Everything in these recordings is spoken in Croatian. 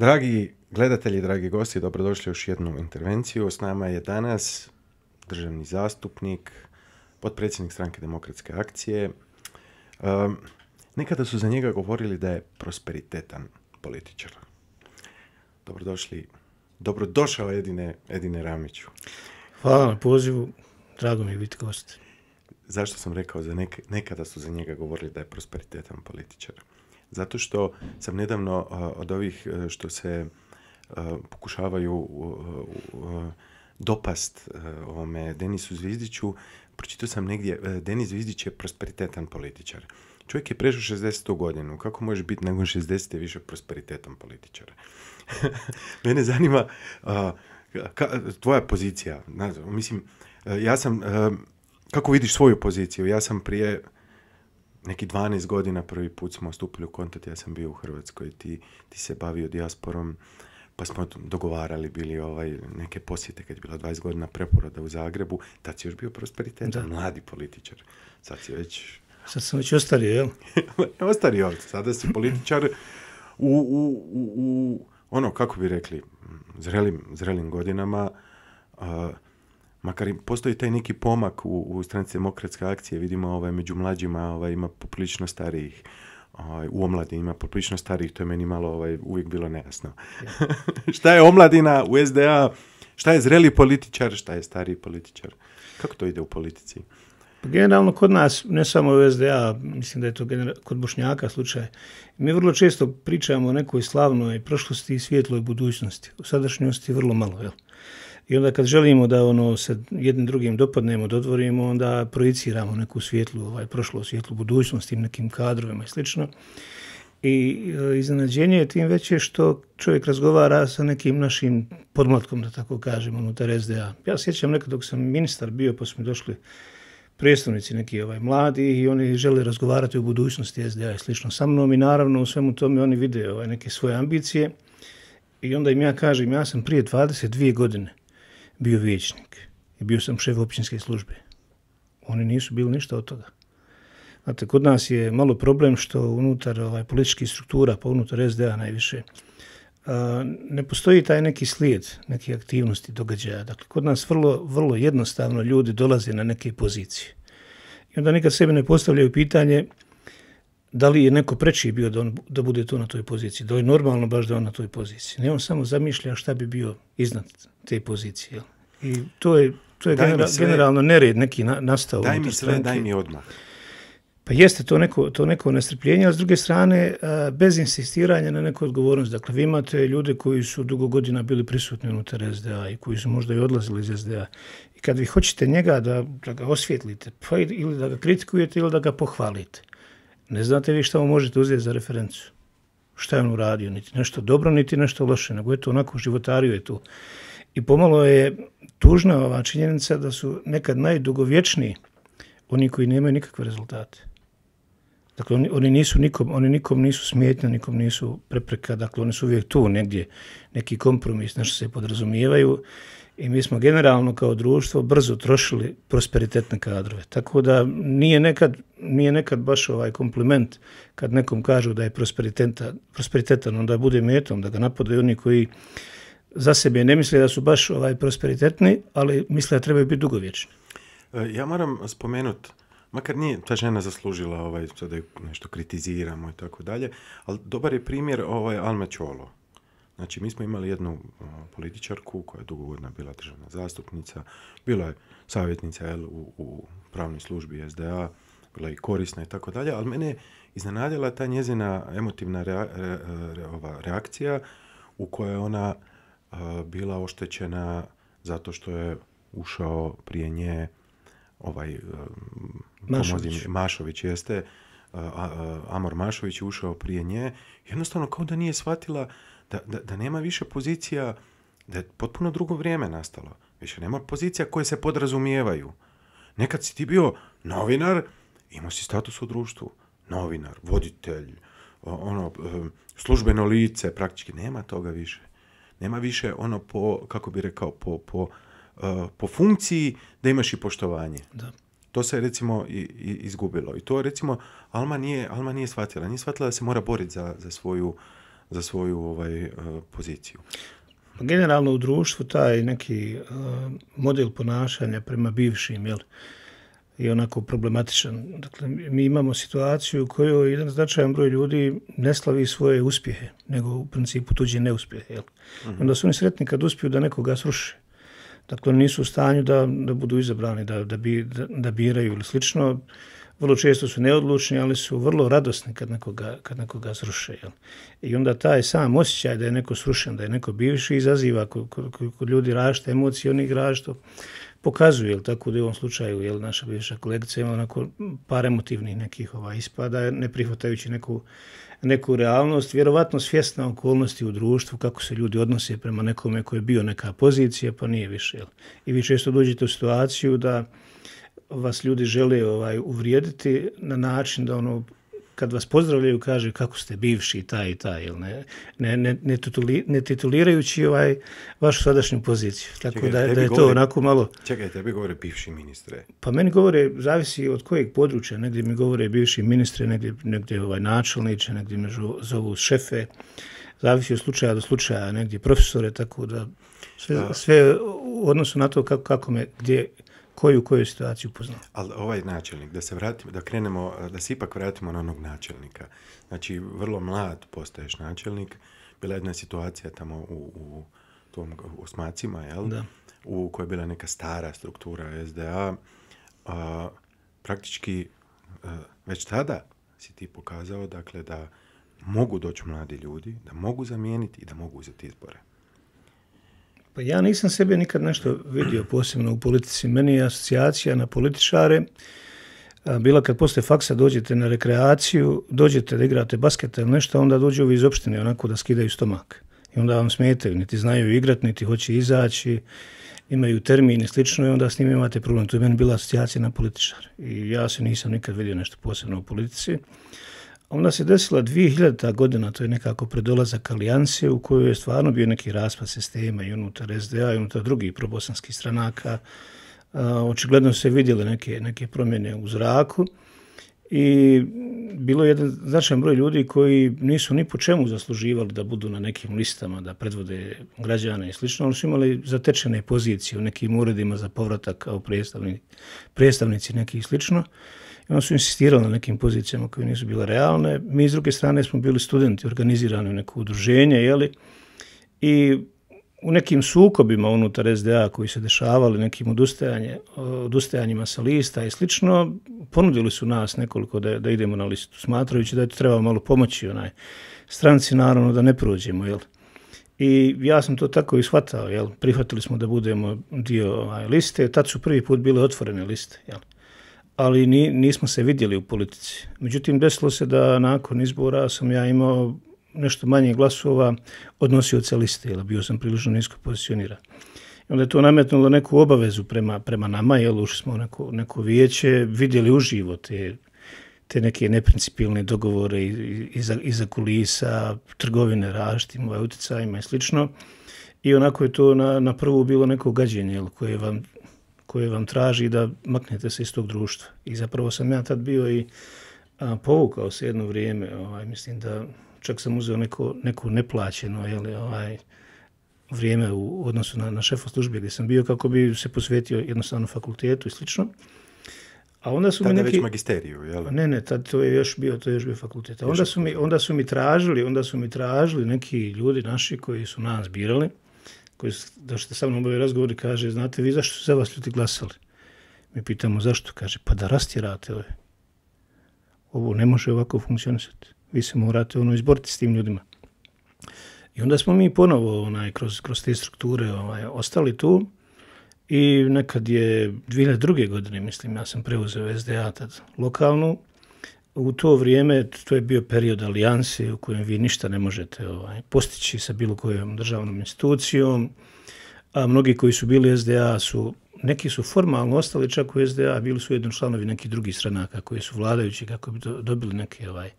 Dragi gledatelji, dragi gosti, dobrodošli u još jednu intervenciju. S nama je danas državni zastupnik, potpredsjednik stranke demokratske akcije. nekada su za njega govorili da je prosperitetan političar. Dobrodošli, dobrodošao Edine, Edine Ramiću. Hvala na pozivu, drago mi je biti gost. Zašto sam rekao, za nekada su za njega govorili da je prosperitetan političar? Zato što sam nedavno od ovih e, što se e, pokušavaju e, dopast ovome Denisu Zvizdiću, pročitao sam negdje, Denis Zvizdić je prosperitetan političar. Čovjek je prešao 60. godinu. Kako možeš biti nakon 60. više prosperitetan političar? Mene zanima tvoja pozicija. Mislim, ja sam, kako vidiš svoju poziciju? Ja sam prije neki 12 godina prvi put smo stupili u kontakt, ja sam bio u Hrvatskoj, ti, ti se bavio dijasporom, pa smo dogovarali bili ovaj, neke posjete kad je bila 20 godina preporoda u Zagrebu, tad si još bio prosperitetan, mladi političar, sad si već... Sad sam već ostario, jel? ostario, sada si političar u, ono, kako bi rekli, zrelim, godinama, makar postoji taj neki pomak u, u stranci demokratske akcije, vidimo ovaj, među mlađima ovaj, ima poprilično starijih ovaj, u omladini ima poprilično starijih, to je meni malo ovaj, uvijek bilo nejasno. šta je omladina u SDA, šta je zreli političar, šta je stariji političar? Kako to ide u politici? Pa generalno kod nas, ne samo u SDA, mislim da je to kod Bošnjaka slučaj, mi vrlo često pričamo o nekoj slavnoj prošlosti i svjetloj budućnosti. U sadašnjosti vrlo malo, jel? I onda kad želimo da ono se jednim drugim dopadnemo, dodvorimo, onda projiciramo neku svjetlu, ovaj, prošlo svjetlu budućnost, tim nekim kadrovima i slično. I e, iznenađenje je tim veće što čovjek razgovara sa nekim našim podmlatkom, da tako kažem, unutar SDA. Ja sjećam nekad dok sam ministar bio, pa smo došli predstavnici neki ovaj mladi i oni žele razgovarati o budućnosti SDA i slično sa mnom i naravno u svemu tome oni vide ovaj, neke svoje ambicije i onda im ja kažem ja sam prije 22 godine bio vijećnik i bio sam šef općinske službe. Oni nisu bili ništa od toga. Znate, kod nas je malo problem što unutar ovaj, političkih struktura, pa unutar SDA najviše, ne postoji taj neki slijed, neke aktivnosti, događaja. Dakle, kod nas vrlo, vrlo jednostavno ljudi dolaze na neke pozicije. I onda nikad sebe ne postavljaju pitanje da li je neko preći bio da, bude to na toj poziciji, da li je normalno baš da on na toj poziciji. Ne, on samo zamišlja šta bi bio iznad te pozicije. I to je, to je generalno nered neki nastao. Daj mi sve, daj mi odmah. Pa jeste to neko, to neko nestrpljenje, ali s druge strane e, bez insistiranja na neku odgovornost. Dakle, vi imate ljude koji su dugo godina bili prisutni unutar SDA i koji su možda i odlazili iz SDA. I kad vi hoćete njega da, da ga osvijetlite, pa ili da ga kritikujete ili da ga pohvalite, ne znate vi šta mu možete uzeti za referencu. Šta je on uradio, niti nešto dobro, niti nešto loše, nego je to onako životario je tu i pomalo je tužna ova činjenica da su nekad najdugovječniji oni koji nemaju nikakve rezultate. Dakle, oni, oni, nisu nikom, oni nikom nisu smetnja, nikom nisu prepreka, dakle, oni su uvijek tu negdje, neki kompromis, nešto se podrazumijevaju i mi smo generalno kao društvo brzo trošili prosperitetne kadrove. Tako da nije nekad, nije nekad baš ovaj kompliment kad nekom kažu da je prosperitetan, prosperitetan onda bude metom, da ga napadaju oni koji za sebe ne misle da su baš ovaj prosperitetni, ali misle da trebaju biti dugovječni. E, ja moram spomenuti, makar nije ta žena zaslužila ovaj, ju nešto kritiziramo i tako dalje, ali dobar je primjer ovaj Alma Čolo. Znači, mi smo imali jednu političarku koja je dugogodna, bila državna zastupnica, bila je savjetnica jel, u, u pravnoj službi SDA, bila je korisna i tako dalje, ali mene je iznenadila ta njezina emotivna ova reakcija u kojoj ona bila oštećena zato što je ušao prije nje ovaj e, Mašović, jeste e, Amor Mašović ušao prije nje jednostavno kao da nije shvatila da, da nema više pozicija da je potpuno drugo vrijeme nastalo više nema pozicija koje se podrazumijevaju nekad si ti bio novinar imao si status u društvu novinar, voditelj ono, e, službeno lice praktički nema toga više nema više ono po, kako bi rekao, po, eh, funkciji da imaš i poštovanje. To se recimo i, izgubilo. I to recimo Alma nije, Alma nije shvatila. Nije shvatila da se mora boriti za, svoju, ovaj, eh, poziciju. Pa generalno u društvu taj neki eh, model ponašanja prema bivšim, jel, i onako problematičan. Dakle, mi imamo situaciju u kojoj jedan značajan broj ljudi ne slavi svoje uspjehe, nego u principu tuđe neuspjehe. Jel? Mhm. Onda su oni sretni kad uspiju da nekoga sruše. Dakle, nisu u stanju da, da budu izabrani, da, da, biraju ili slično. Vrlo često su neodlučni, ali su vrlo radosni kad nekoga, kad nekoga sruše. Jel? I onda taj sam osjećaj da je neko srušen, da je neko bivši, izaziva kod, ljudi rašte emocije, oni rašto pokazuje, jel tako da u ovom slučaju naša bivša kolegica ima onako par emotivnih nekih ovaj, ispada, ne prihvatajući neku, neku realnost, vjerovatno svjesna okolnosti u društvu, kako se ljudi odnose prema nekome koji je bio neka pozicija, pa nije više. Jel. I vi često dođete u situaciju da vas ljudi žele ovaj, uvrijediti na način da ono kad vas pozdravljaju kaže kako ste bivši taj i taj, ili ne, ne, ne, ne, titulirajući ovaj, vašu sadašnju poziciju. Tako da, da je to onako malo... Čekajte, tebi govore bivši ministre. Pa meni govore, zavisi od kojeg područja, negdje mi govore bivši ministre, negdje, ovaj načelniče, negdje me zovu šefe, zavisi od slučaja do slučaja, negdje profesore, tako da sve, sve u odnosu na to kako, kako me, gdje, koju koju situaciju upoznao. Ali ovaj načelnik, da se vratimo, da krenemo, da se ipak vratimo na onog načelnika. Znači, vrlo mlad postaješ načelnik. Bila je jedna situacija tamo u, u tom osmacima, jel? Da. U kojoj je bila neka stara struktura SDA. praktički e, već tada si ti pokazao dakle da mogu doći mladi ljudi, da mogu zamijeniti i da mogu uzeti izbore. Pa ja nisam sebe nikad nešto vidio posebno u politici. Meni je asocijacija na političare bila kad posle faksa dođete na rekreaciju, dođete da igrate basket ili nešto, onda dođu ovi iz opštine onako da skidaju stomak. I onda vam smetaju, niti znaju igrat, niti hoće izaći, imaju termin i slično i onda s njim imate problem. To je meni bila asocijacija na političar. I ja se nisam nikad vidio nešto posebno u politici. Onda se desila 2000. godina, to je nekako predolazak alijancije u kojoj je stvarno bio neki raspad sistema i unutar SDA i unutar drugih probosanskih stranaka. Očigledno se vidjele neke, neke promjene u zraku i bilo je jedan značajan broj ljudi koji nisu ni po čemu zasluživali da budu na nekim listama, da predvode građane i slično, ali su imali zatečene pozicije u nekim uredima za povratak kao predstavnici, predstavnici nekih slično onda su insistirali na nekim pozicijama koje nisu bile realne. Mi s druge strane smo bili studenti organizirani u neko udruženje, jeli, i u nekim sukobima unutar SDA koji se dešavali, nekim odustajanjima sa lista i slično, ponudili su nas nekoliko da, idemo na listu, smatrajući da treba malo pomoći onaj stranci, naravno da ne prođemo, jel? I ja sam to tako i shvatao, jel? Prihvatili smo da budemo dio ovaj, liste, tad su prvi put bile otvorene liste, jel? ali ni, nismo se vidjeli u politici. Međutim, desilo se da nakon izbora sam ja imao nešto manje glasova od nosioca liste, jer bio sam prilično nisko pozicioniran. I onda je to nametnulo neku obavezu prema, prema nama, jer ušli smo neko, vijeće, vidjeli uživo te, neke neprincipilne dogovore iza, iza kulisa, trgovine različitim ovaj, utjecajima i slično. I onako je to na, na prvu bilo neko gađenje jel, koje vam koje vam traži da maknete se iz tog društva. I zapravo sam ja tad bio i povukao se jedno vrijeme, ovaj, mislim da čak sam uzeo neko, neplaćeno ovaj, vrijeme u odnosu na, na službe gdje sam bio kako bi se posvetio jednostavno fakultetu i slično. A onda su mi neki... već magisteriju, jel? Ne, ne, tad to je još bio, to je još bio fakultet. onda su, mi, onda su mi tražili, onda su mi tražili neki ljudi naši koji su nas birali, koji došli sa mnom obavi razgovor i kaže, znate vi zašto su za vas ljudi glasali? Mi pitamo zašto, kaže, pa da rastjerate ove. Ovo ne može ovako funkcionisati. Vi se morate ono izboriti s tim ljudima. I onda smo mi ponovo onaj, kroz, kroz te strukture ovaj, ostali tu i nekad je 2002. godine, mislim, ja sam preuzeo SDA tad lokalnu, u to vrijeme, to je bio period alijanse u kojem vi ništa ne možete ovaj, postići sa bilo kojom državnom institucijom, a mnogi koji su bili SDA su, neki su formalno ostali čak u SDA, bili su jedno članovi nekih drugih stranaka koji su vladajući kako bi dobili neke ovaj,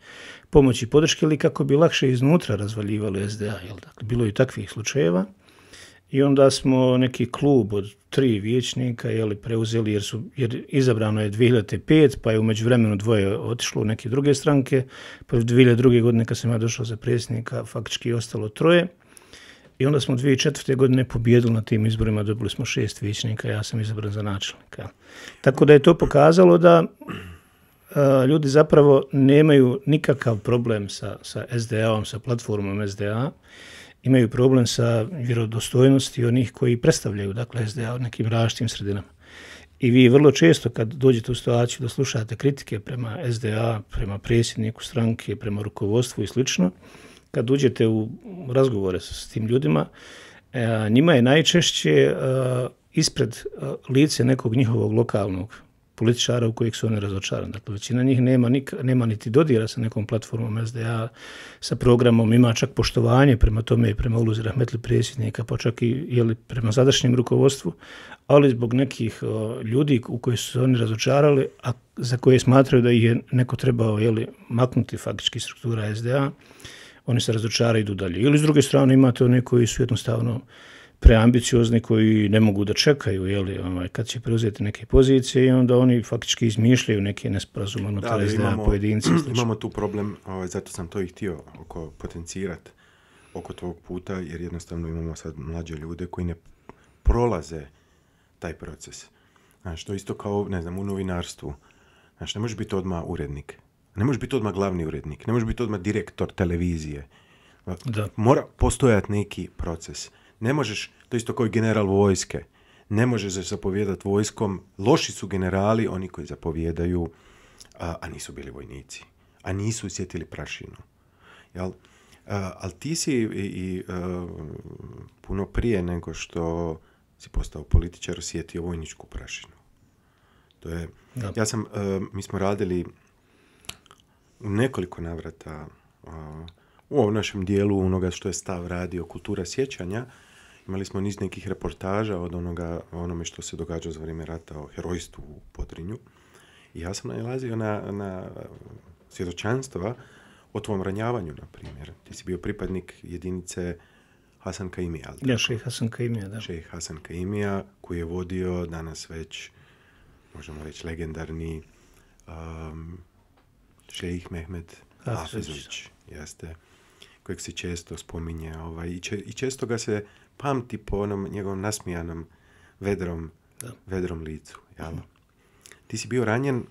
pomoći i podrške ili kako bi lakše iznutra razvaljivali SDA. Jel? Dakle, bilo je i takvih slučajeva i onda smo neki klub od tri vijećnika jeli, preuzeli jer, su, jer izabrano je 2005 pa je umeđu vremenu dvoje otišlo u neke druge stranke pa 2002. godine kad sam ja došao za predsjednika faktički je ostalo troje i onda smo 2004. godine pobjedili na tim izborima, dobili smo šest vijećnika, ja sam izabran za načelnika. Tako da je to pokazalo da ljudi zapravo nemaju nikakav problem sa, sa SDA-om, sa platformom SDA, imaju problem sa vjerodostojnosti onih koji predstavljaju dakle, SDA u nekim različitim sredinama. I vi vrlo često kad dođete u situaciju da slušate kritike prema SDA, prema predsjedniku stranke, prema rukovodstvu i slično, kad uđete u razgovore s tim ljudima, e, njima je najčešće ispred lice nekog njihovog lokalnog političara u kojeg su oni razočarani. Dakle, većina njih nema, niti dodira sa nekom platformom SDA, sa programom, ima čak poštovanje prema tome i prema ulozi Rahmetli predsjednika, pa čak i prema sadašnjem rukovodstvu, ali zbog nekih ljudi u koje su oni razočarali, a za koje smatraju da ih je neko trebao jeli, maknuti faktički struktura SDA, oni se razočaraju i idu dalje. Ili s druge strane imate one koji su jednostavno preambiciozni koji ne mogu da čekaju jeli, ovaj, kad će preuzeti neke pozicije i onda oni faktički izmišljaju neke nesporazume unutar pojedinci. Imamo tu problem, ovaj, zato sam to i htio oko potencirati oko tog puta, jer jednostavno imamo sad mlađe ljude koji ne prolaze taj proces. Znaš, to isto kao, ne znam, u novinarstvu. ne možeš biti odmah urednik. Ne može biti odmah glavni urednik. Ne možeš biti odmah direktor televizije. Da. Mora postojati neki proces. Ne možeš, to isto i general vojske, ne možeš zapovjedati vojskom. Loši su generali, oni koji zapovjedaju, a, nisu bili vojnici. A nisu sjetili prašinu. Jel? ali ti si i, e, puno prije nego što si postao političar osjetio vojničku prašinu. To je, ja sam, e, mi smo radili u nekoliko navrata u ovom našem dijelu onoga što je stav radio kultura sjećanja, Imali smo niz nekih reportaža od onoga, onome što se događa za vrijeme rata o herojstvu u Podrinju. I ja sam nalazio na, na eh, svjedočanstva o tvom ranjavanju, na primjer. Ti si bio pripadnik jedinice Hasan Kaimija, šejh Hasan Kaimija, da. Šejh Hasan Kaimija, koji je vodio danas već, možemo reći, legendarni um, šejh Mehmed Hafezović, jeste, kojeg se često spominje ovaj, i često ga se pamti po onom njegovom nasmijanom vedrom, vedrom licu. Jel? Mhm. Ti si bio ranjen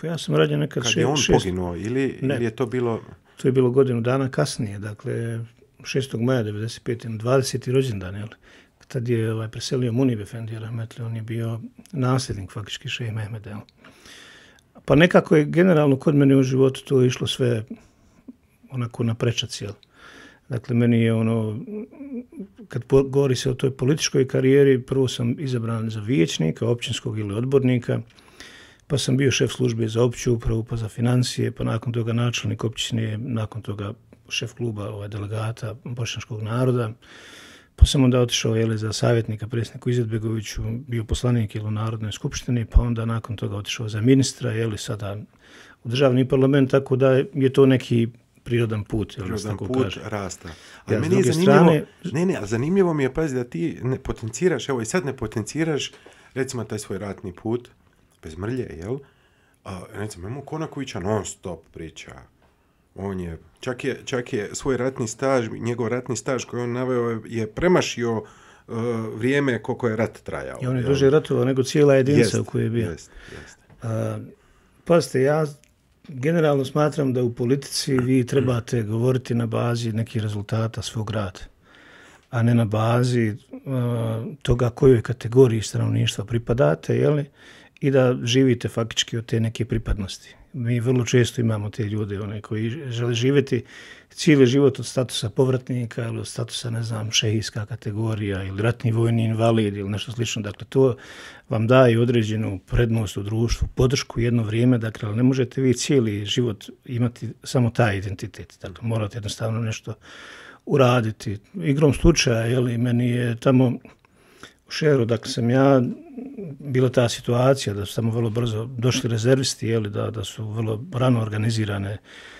pa ja sam nekad kad je on poginuo ili, ne, ili je to bilo... To je bilo godinu dana kasnije, dakle 6. maja 95. 20. rođendan, jel? Tad je ovaj, preselio Munib Fendira, Rahmetli, on je bio nasljednik faktički Šeji Mehmed, jel? Pa nekako je generalno kod mene u životu to išlo sve onako na prečac, jel? Dakle, meni je ono, kad govori se o toj političkoj karijeri, prvo sam izabran za vijećnika, općinskog ili odbornika, pa sam bio šef službe za opću upravu, pa za financije, pa nakon toga načelnik općine, nakon toga šef kluba ovaj, delegata bošnjačkog naroda, pa sam onda otišao jeli, za savjetnika predsjedniku Izetbegoviću, bio poslanik ili u Narodnoj skupštini, pa onda nakon toga otišao za ministra, jeli, sada u državni parlament, tako da je to neki prirodan put, tako put rasta. Ali meni je zanimljivo, ne, zanimljivo mi je, pazi, da ti ne potenciraš, evo i sad ne potenciraš, recimo, taj svoj ratni put, bez mrlje, jel? A, recimo, imamo Konakovića non stop priča. On je, čak je, svoj ratni staž, njegov ratni staž koji on naveo je premašio e, vrijeme koliko je rat trajao. I on je duže ratovao nego cijela jedinica u kojoj je bio. Jest, Pazite, ja generalno smatram da u politici vi trebate govoriti na bazi nekih rezultata svog rada, a ne na bazi uh, toga kojoj kategoriji stanovništva pripadate, jeli? i da živite faktički od te neke pripadnosti mi vrlo često imamo te ljude, one koji žele živjeti cijeli život od statusa povratnika ili od statusa, ne znam, šehijska kategorija ili ratni vojni invalid ili nešto slično. Dakle, to vam daje određenu prednost u društvu, podršku jedno vrijeme, dakle, ne možete vi cijeli život imati samo taj identitet. Dakle, morate jednostavno nešto uraditi. Igrom slučaja, jeli, meni je tamo u šeru, dakle sam ja, bila ta situacija da su tamo vrlo brzo došli rezervisti, jeli, da, da su vrlo rano organizirane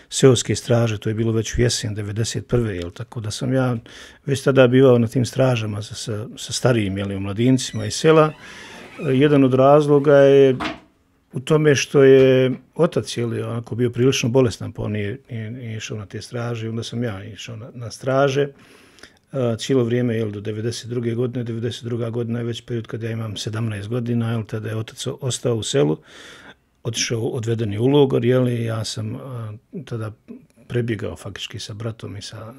seoske straže, to je bilo već u jesen 91. Jel, tako da sam ja već tada bivao na tim stražama sa, sa, sa starijim jeli, mladincima iz sela. Jedan od razloga je u tome što je otac jeli, onako bio prilično bolestan, pa on nije, išao na te straže, onda sam ja išao na straže cijelo vrijeme, jel, do 92. godine, 92. godina je već period kad ja imam 17 godina, jel, tada je otac ostao u selu, otišao u logor, jel, ja sam tada prebjegao faktički sa bratom i sa,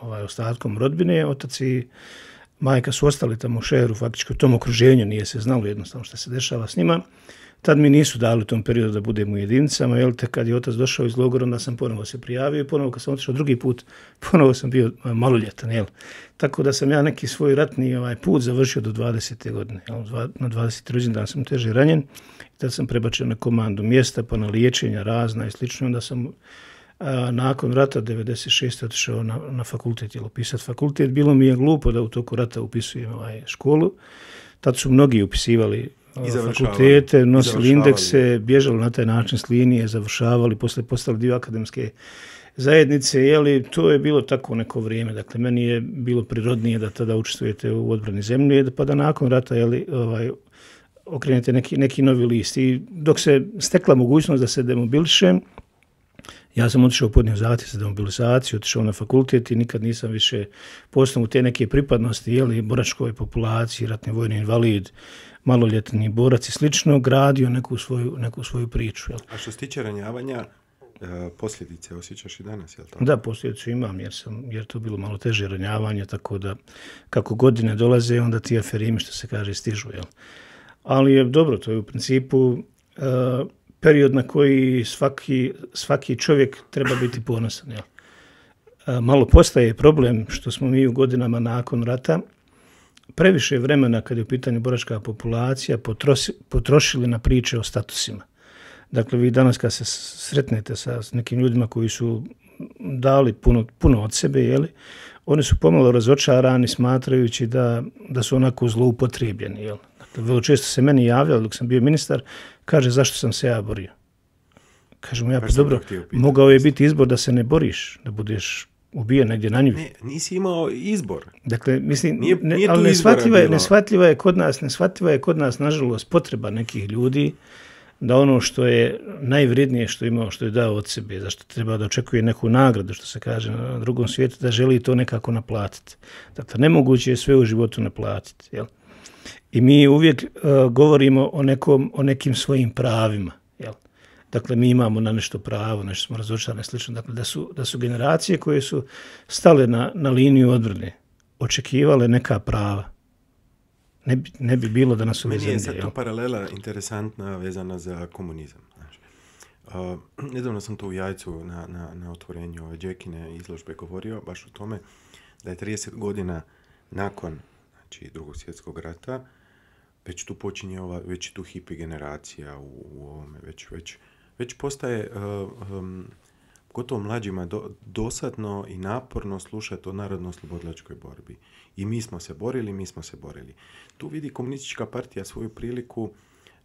ovaj, ostatkom rodbine, otac i majka su ostali tamo u šeru, faktički u tom okruženju nije se znalo jednostavno što se dešava s njima. Tad mi nisu dali u tom periodu da budem u jedinicama, jel kad je otac došao iz logora, onda sam ponovo se prijavio i ponovo kad sam otišao drugi put, ponovo sam bio e, maloljetan, jel. Tako da sam ja neki svoj ratni ovaj, put završio do 20. godine. Na 20. dan sam teže ranjen i tad sam prebačen na komandu mjesta, pa na liječenja razna i slično. Onda sam nakon rata 96. otišao na, fakultet, jel, upisati fakultet. Bilo mi je glupo da u toku rata upisujem ovaj, školu. Tad su mnogi upisivali fakultete, nosili indekse, bježali na taj način s linije, završavali, poslije postali dio akademske zajednice, jeli, to je bilo tako neko vrijeme. Dakle, meni je bilo prirodnije da tada učestvujete u odbrani zemlje, pa da nakon rata jeli, ovaj, okrenete neki, novi list. I dok se stekla mogućnost da se demobilišem, ja sam otišao u podnio zahtjev za demobilizaciju, otišao na fakultet i nikad nisam više po osnovu te neke pripadnosti, jeli, boračkoj populaciji, ratni vojni invalid, maloljetni borac i slično, gradio neku svoju, svoju priču. A što se tiče ranjavanja, e, posljedice osjećaš i danas, jel tako? Da, posljedicu imam jer, sam, jer to bilo malo teže ranjavanje, tako da kako godine dolaze, onda ti aferimi, što se kaže, stižu, jel? Ali je dobro, to je u principu e, period na koji svaki, svaki čovjek treba biti ponosan, e, malo postaje problem što smo mi u godinama nakon rata, previše vremena kad je u pitanju boračka populacija potrošili na priče o statusima. Dakle, vi danas kad se sretnete sa nekim ljudima koji su dali puno, od sebe, jeli, oni su pomalo razočarani smatrajući da, su onako zloupotrijebljeni. Jel? Dakle, vrlo često se meni javljao dok sam bio ministar, kaže zašto sam se ja borio. mu ja, pa dobro, mogao je biti izbor da se ne boriš, da budeš ubio negdje na nju. Ne, nisi imao izbor. Dakle, mislim, ali neshvatljiva je, je kod nas, neshvatljiva je kod nas, nažalost, potreba nekih ljudi da ono što je najvrednije što je što je dao od sebe, zašto treba da očekuje neku nagradu, što se kaže na drugom svijetu, da želi to nekako naplatiti. Dakle, nemoguće je sve u životu naplatiti. Jel? I mi uvijek e, govorimo o nekim svojim pravima dakle mi imamo na nešto pravo, nešto smo razočarani, slično, dakle da su, generacije koje su stale na, liniju odbrane, očekivale neka prava, ne bi, bilo da nas uvezanje. Meni je sad paralela interesantna vezana za komunizam. Uh, nedavno sam to u Jajcu na, na, otvorenju ove Džekine izložbe govorio baš o tome da je 30 godina nakon znači, drugog svjetskog rata već tu počinje ova, već tu hipi generacija u, u ovome, već, već već postaje um, gotovo mlađima dosadno i naporno slušati o narodno borbi. I mi smo se borili, mi smo se borili. Tu vidi komunistička partija svoju priliku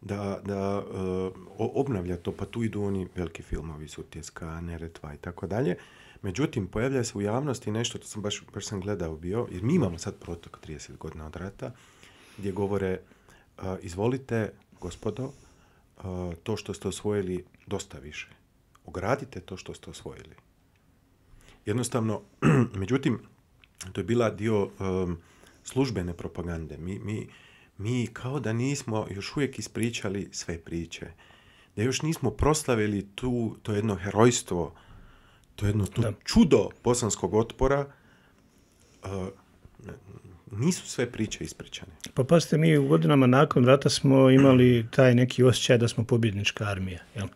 da, eh, obnavlja to, pa tu idu oni veliki filmovi, Sutjeska, Neretva i tako dalje. Međutim, pojavlja se u javnosti nešto, to sam baš, baš sam gledao bio, jer mi imamo sad protok 30 godina od rata, gdje govore, eh, izvolite, gospodo, to što ste osvojili dosta više. Ogradite to što ste osvojili. Jednostavno, međutim, to je bila dio službene propagande. Mi, mi, kao da nismo još uvijek ispričali sve priče. Da još nismo proslavili tu, to jedno herojstvo, to jedno čudo bosanskog otpora, nisu sve priče ispričane. Pa pazite, mi u godinama nakon rata smo imali taj neki osjećaj da smo pobjednička armija. Jel?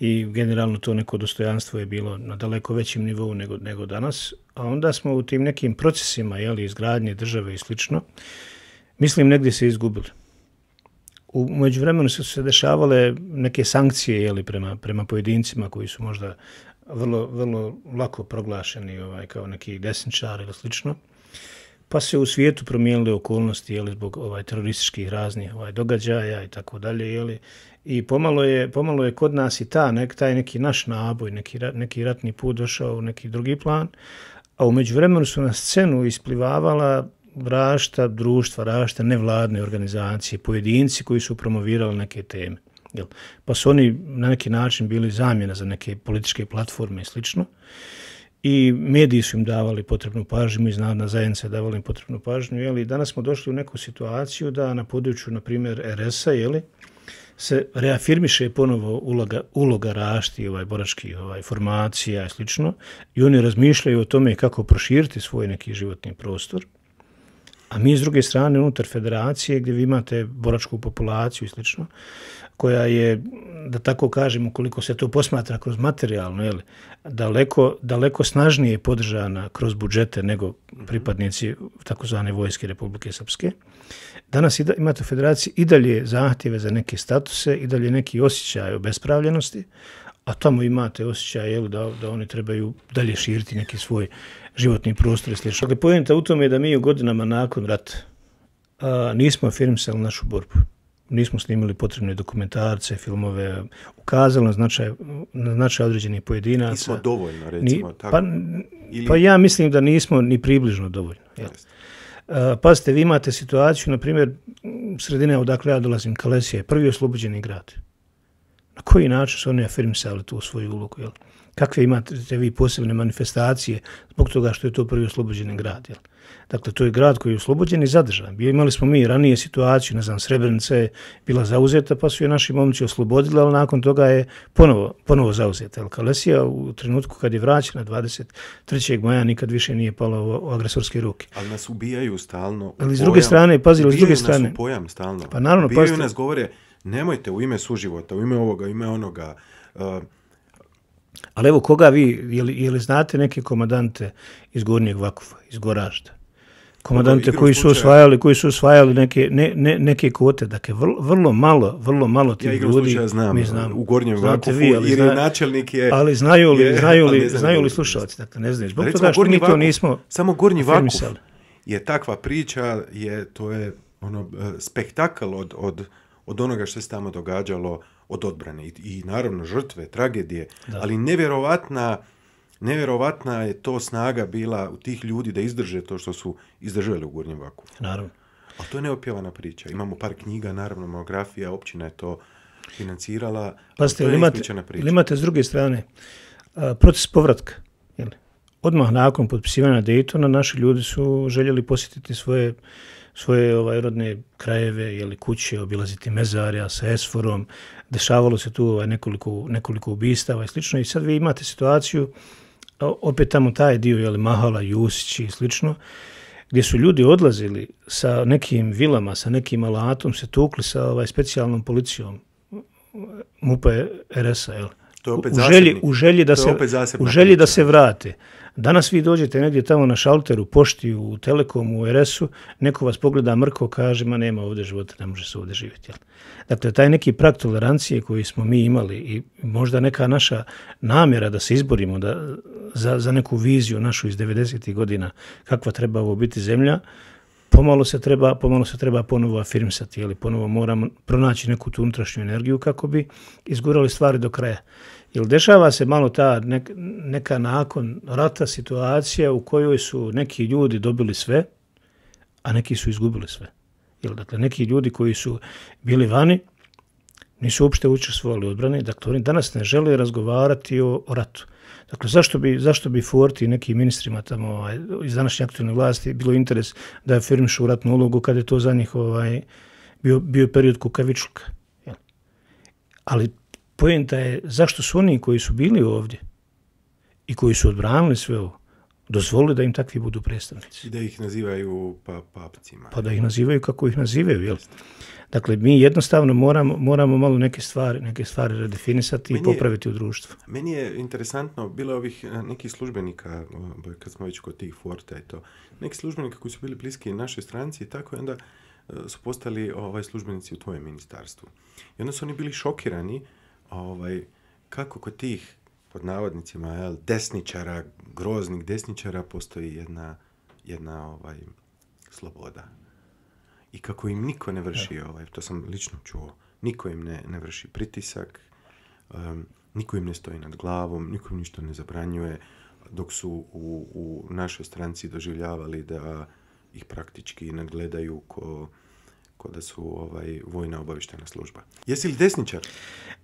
I generalno to neko dostojanstvo je bilo na daleko većem nivou nego, nego danas. A onda smo u tim nekim procesima jel, izgradnje države i slično, mislim negdje se izgubili. U međuvremenu su se dešavale neke sankcije jeli, prema, prema pojedincima koji su možda vrlo, vrlo lako proglašeni ovaj, kao neki desničari ili slično pa se u svijetu promijenile okolnosti je li, zbog ovaj, terorističkih raznih ovaj, događaja i tako dalje. Je li, I pomalo je, pomalo je kod nas i ta, nek, taj neki naš naboj, neki, neki ratni put došao u neki drugi plan, a u međuvremenu su na scenu isplivavala rašta društva, rašta nevladne organizacije, pojedinci koji su promovirali neke teme. Jel? Pa su oni na neki način bili zamjena za neke političke platforme i slično i mediji su im davali potrebnu pažnju, međunarodna zajednica je davala im potrebnu pažnju. Jeli? Danas smo došli u neku situaciju da na području, na primjer, RS-a, se reafirmiše ponovo uloga, uloga rašti, ovaj, borački ovaj, formacija i slično. I oni razmišljaju o tome kako proširiti svoj neki životni prostor. A mi s druge strane unutar federacije gdje vi imate boračku populaciju i slično, koja je, da tako kažem, ukoliko se to posmatra kroz materijalno, jel, daleko, daleko snažnije podržana kroz budžete nego mhm. pripadnici takozvane vojske Republike Srpske. Danas imate u federaciji i dalje zahtjeve za neke statuse, i dalje neki osjećaj obespravljenosti, a tamo imate osjećaj da, oni trebaju dalje širiti neki svoj životni prostor i Dakle, pojenta u tome je da mi u godinama nakon rata nismo afirmisali našu borbu nismo snimili potrebne dokumentarce, filmove, ukazali na značaj, na značaj određenih pojedinaca. Nismo dovoljno, recimo. Pa, pa, ja mislim da nismo ni približno dovoljno. Jel? Pazite, vi imate situaciju, na primjer, sredine odakle ja dolazim, Kalesija je prvi oslobođeni grad. Na koji način su oni afirmisali tu svoju ulogu? Jel? Kakve imate vi posebne manifestacije zbog toga što je to prvi oslobođeni grad? Jel? Dakle, to je grad koji je oslobođen i zadržan. imali smo mi ranije situaciju, ne znam, Srebrenica je bila zauzeta, pa su je naši momci oslobodili, ali nakon toga je ponovo, ponovo zauzeta. jel Kalesija u trenutku kad je vraćena 23. maja nikad više nije pala u agresorske ruke. Ali nas ubijaju stalno. Ali s druge strane, pazi, s druge strane. nas pojam stalno. Pa naravno, ubijaju pazite. nas govore, nemojte u ime suživota, u ime ovoga, u ime onoga, ali evo, koga vi, je li, znate neke komadante iz Gornjeg Vakufa, iz Goražda? Komadante koji su osvajali, koji su osvajali neke, ne, neke kvote. Dakle, vrlo, malo, vrlo malo tih ljudi. znam, mi u Gornjem Vakufu, vi, ali jer je načelnik je... Ali znaju li, znaju li, slušalci, dakle, ne znaju. Zbog toga što to nismo... Samo Gornji Vakuf je takva priča, je, to je ono, e, spektakl od, od onoga što se tamo događalo, od odbrane. I, naravno žrtve, tragedije, ali nevjerovatna, nevjerovatna je to snaga bila u tih ljudi da izdrže to što su izdržali u Gornjem Vaku. Naravno. A to je neopjevana priča. Imamo par knjiga, naravno, monografija, općina je to financirala. Pazite, ali imate, imate s druge strane uh, proces povratka. Odmah nakon potpisivanja Daytona naši ljudi su željeli posjetiti svoje svoje ovaj, rodne krajeve, ili kuće, obilaziti mezarja sa esforom, dešavalo se tu ovaj, nekoliko, nekoliko ubistava i slično i sad vi imate situaciju, opet tamo taj dio, li Mahala, Jusić i slično, gdje su ljudi odlazili sa nekim vilama, sa nekim alatom, se tukli sa ovaj, specijalnom policijom MUPA RS-a, To opet u, u želji da se, u želji da se vrate. Danas vi dođete negdje tamo na šalteru, pošti, u Telekomu, u RS-u, neko vas pogleda mrko, kaže, ma nema ovdje života, ne može se ovdje živjeti. Jel? Dakle, taj neki prak tolerancije koji smo mi imali i možda neka naša namjera da se izborimo za, neku viziju našu iz 90. godina, kakva treba ovo biti zemlja, pomalo se treba, pomalo se treba ponovo afirmisati, ali ponovo moramo pronaći neku tu unutrašnju energiju kako bi izgurali stvari do kraja. Jel dešava se malo ta neka nakon rata situacija u kojoj su neki ljudi dobili sve, a neki su izgubili sve. Jel, dakle, neki ljudi koji su bili vani nisu uopšte učestvovali u odbrani, dakle, oni danas ne žele razgovarati o, ratu. Dakle, zašto bi, Forti i nekim ministrima tamo ovaj, iz današnje aktualne vlasti bilo interes da je u ratnu ulogu kada je to za njih ovaj, bio, bio period kukavičluka? Ali Pojenta je zašto su oni koji su bili ovdje i koji su odbranili sve ovo, dozvolili da im takvi budu predstavnici. I da ih nazivaju pa, papcima. Pa da ih nazivaju kako ih nazivaju, jel? Dakle, mi jednostavno moramo, moramo malo neke stvari, neke stvari redefinisati i popraviti u društvu. Meni je interesantno, bilo je ovih eh, nekih službenika, eh, kad smo već kod tih forta to, neki službenika koji su bili bliski našoj stranci i tako, i onda eh, su postali ovaj, službenici u tvojem ministarstvu. I onda su oni bili šokirani ovaj, kako kod tih, pod navodnicima, desničara, groznih desničara, postoji jedna, jedna ovaj, sloboda. I kako im niko ne vrši, ovaj, to sam lično čuo, niko im ne, ne vrši pritisak, um, niko im ne stoji nad glavom, niko im ništa ne zabranjuje, dok su u, u našoj stranci doživljavali da ih praktički nadgledaju ko kod da su ovaj, vojna obavištena služba. Jesi li desničar?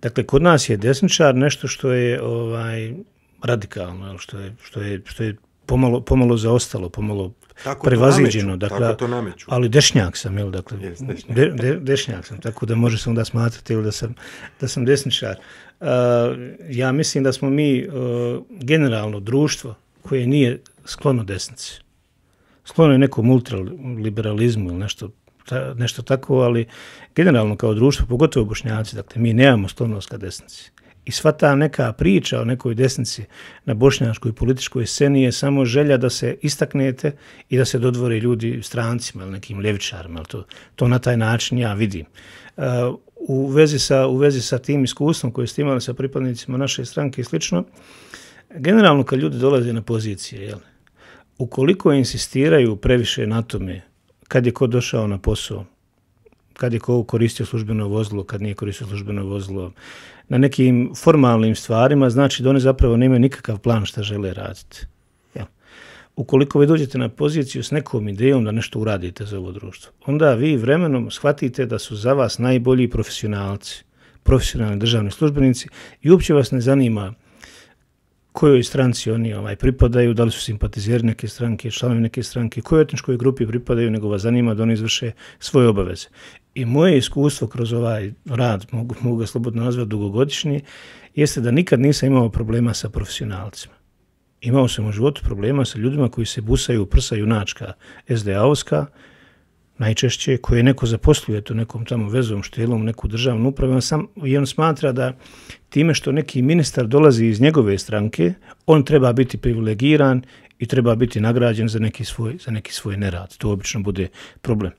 Dakle, kod nas je desničar nešto što je ovaj radikalno, što je, što je, što je pomalo, pomalo zaostalo, pomalo prevaziđeno. dakle, to Ali dešnjak sam, jel? Dakle, dešnjak. sam, tako da može se onda smatrati ili da, sam, da sam desničar. ja mislim da smo mi e, generalno društvo koje nije sklono desnici. Sklono je nekom ultraliberalizmu ili nešto nešto tako, ali generalno kao društvo, pogotovo bošnjaci, dakle, mi nemamo sklonost ka desnici. I sva ta neka priča o nekoj desnici na bošnjačkoj političkoj sceni je samo želja da se istaknete i da se dodvore ljudi strancima ili nekim ljevičarima. To, to na taj način ja vidim. E, u, vezi sa, u vezi sa tim iskustvom koje ste imali sa pripadnicima naše stranke i slično, generalno kad ljudi dolaze na pozicije, jel, ukoliko insistiraju previše na tome kad je ko došao na posao, kad je ko koristio službeno vozilo, kad nije koristio službeno vozilo, na nekim formalnim stvarima, znači da oni zapravo nemaju nikakav plan šta žele raditi. Ja. Ukoliko vi dođete na poziciju s nekom idejom da nešto uradite za ovo društvo, onda vi vremenom shvatite da su za vas najbolji profesionalci, profesionalni državni službenici i uopće vas ne zanima kojoj stranci oni ovaj pripadaju, da li su simpatizeri neke stranke, članovi neke stranke, kojoj etničkoj grupi pripadaju, nego vas zanima da oni izvrše svoje obaveze. I moje iskustvo kroz ovaj rad, mogu, ga slobodno nazvati dugogodišnji, jeste da nikad nisam imao problema sa profesionalcima. Imao sam u životu problema sa ljudima koji se busaju u prsa junačka SDA-ovska, najčešće koje neko zaposluje to nekom tamo vezom, štelom, neku državnu upravu, on sam, i on smatra da time što neki ministar dolazi iz njegove stranke, on treba biti privilegiran i treba biti nagrađen za neki svoj, nerad. To obično bude problem.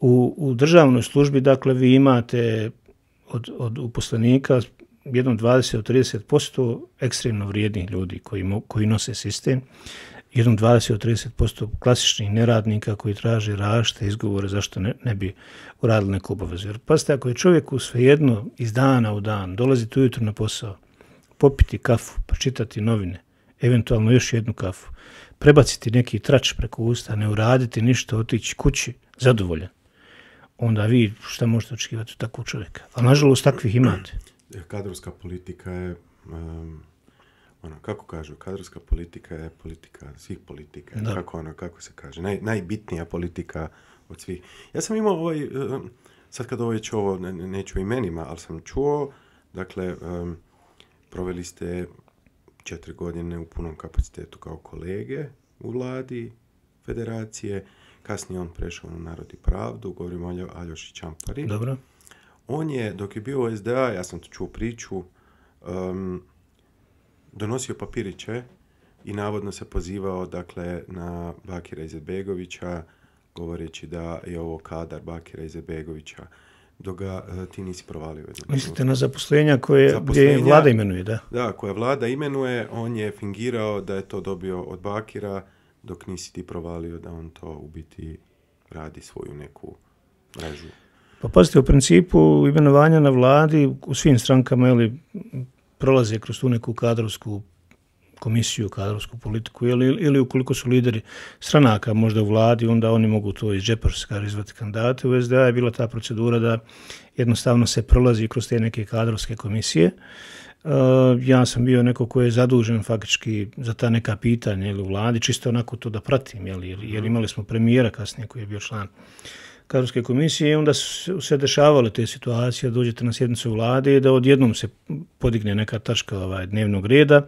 U, u državnoj službi, dakle, vi imate od, od uposlenika jedno 20 30% ekstremno vrijednih ljudi koji, koji nose sistem jednom 20-30% klasičnih neradnika koji traže rašte izgovore zašto ne, bi uradili neku obavezu. Jer pazite ako je čovjeku svejedno iz dana u dan dolaziti ujutro na posao, popiti kafu, pa čitati novine, eventualno još jednu kafu, prebaciti neki trač preko usta, ne uraditi ništa, otići kući, zadovoljan, onda vi šta možete očekivati od takvog čovjeka. Ali nažalost takvih imate. Kadrovska politika je ono, kako kažu, kadrovska politika je politika svih politika. Da. Kako, ono, kako se kaže, najbitnija politika od svih. Ja sam imao ovaj, e, sad kad ovaj je ovo, ne, neću imenima, ali sam čuo, dakle, e, proveli ste četiri godine u punom kapacitetu kao kolege u vladi federacije, kasnije on prešao na Narod i pravdu, govorimo o Aljoši Čampari. Dobro. On je, dok je bio u SDA, ja sam to čuo priču, donosio papiriće i navodno se pozivao dakle na Bakira Izetbegovića govoreći da je ovo kadar Bakira Izetbegovića dok ga e, ti nisi provalio. Mislite na zaposlenja koje zaposlenja, vlada imenuje, da? Da, koje vlada imenuje, on je fingirao da je to dobio od Bakira dok nisi ti provalio da on to u biti radi svoju neku mrežu. Pa pazite, u principu imenovanja na vladi u svim strankama ili prolaze kroz tu neku kadrovsku komisiju, kadrovsku politiku ili, ili ukoliko su lideri stranaka možda u vladi, onda oni mogu to iz džeparska izvati kandidate. U SDA je bila ta procedura da jednostavno se prolazi kroz te neke kadrovske komisije. Uh, ja sam bio neko ko je zadužen faktički za ta neka pitanja ili u vladi, čisto onako to da pratim, jer, jer mhm. imali smo premijera kasnije koji je bio član kadrovske komisije i onda su se dešavale te situacije, da dođete na sjednicu vlade i da odjednom se podigne neka tačka ovaj, dnevnog reda,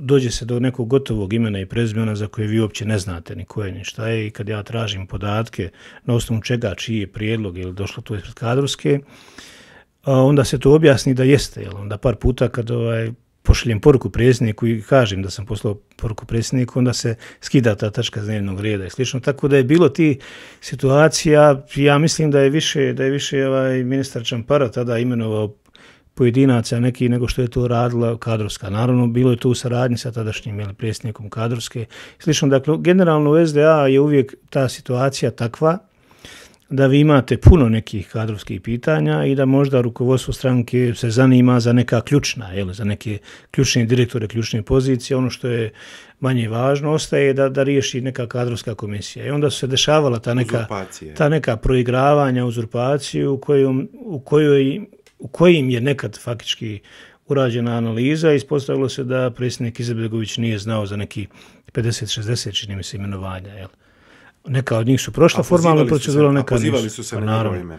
dođe se do nekog gotovog imena i prezimena za koje vi uopće ne znate ni koje ni šta je i kad ja tražim podatke na osnovu čega čiji je prijedlog ili došlo to ispred kadrovske, onda se to objasni da jeste, jel? onda par puta kad ovaj, pošaljem poruku predsjedniku i kažem da sam poslao poruku predsjedniku, onda se skida ta tačka dnevnog reda i slično. Tako da je bilo ti situacija, ja mislim da je više, da je više ovaj ministar Čampara tada imenovao pojedinaca neki nego što je to radila kadrovska. Naravno, bilo je to u saradnji sa tadašnjim ili predsjednikom kadrovske. Slično, dakle, generalno u SDA je uvijek ta situacija takva da vi imate puno nekih kadrovskih pitanja i da možda rukovodstvo stranke se zanima za neka ključna, jel, za neke ključne direktore, ključne pozicije, ono što je manje važno ostaje da, da riješi neka kadrovska komisija. I onda su se dešavala ta neka, ta neka proigravanja, uzurpaciju u, kojim je nekad faktički urađena analiza i ispostavilo se da predsjednik Izetbegović nije znao za neki 50-60, čini mi se, imenovanja. Jel. Neka od njih su prošla formalnu proceduru, neka pozivali su se na ime.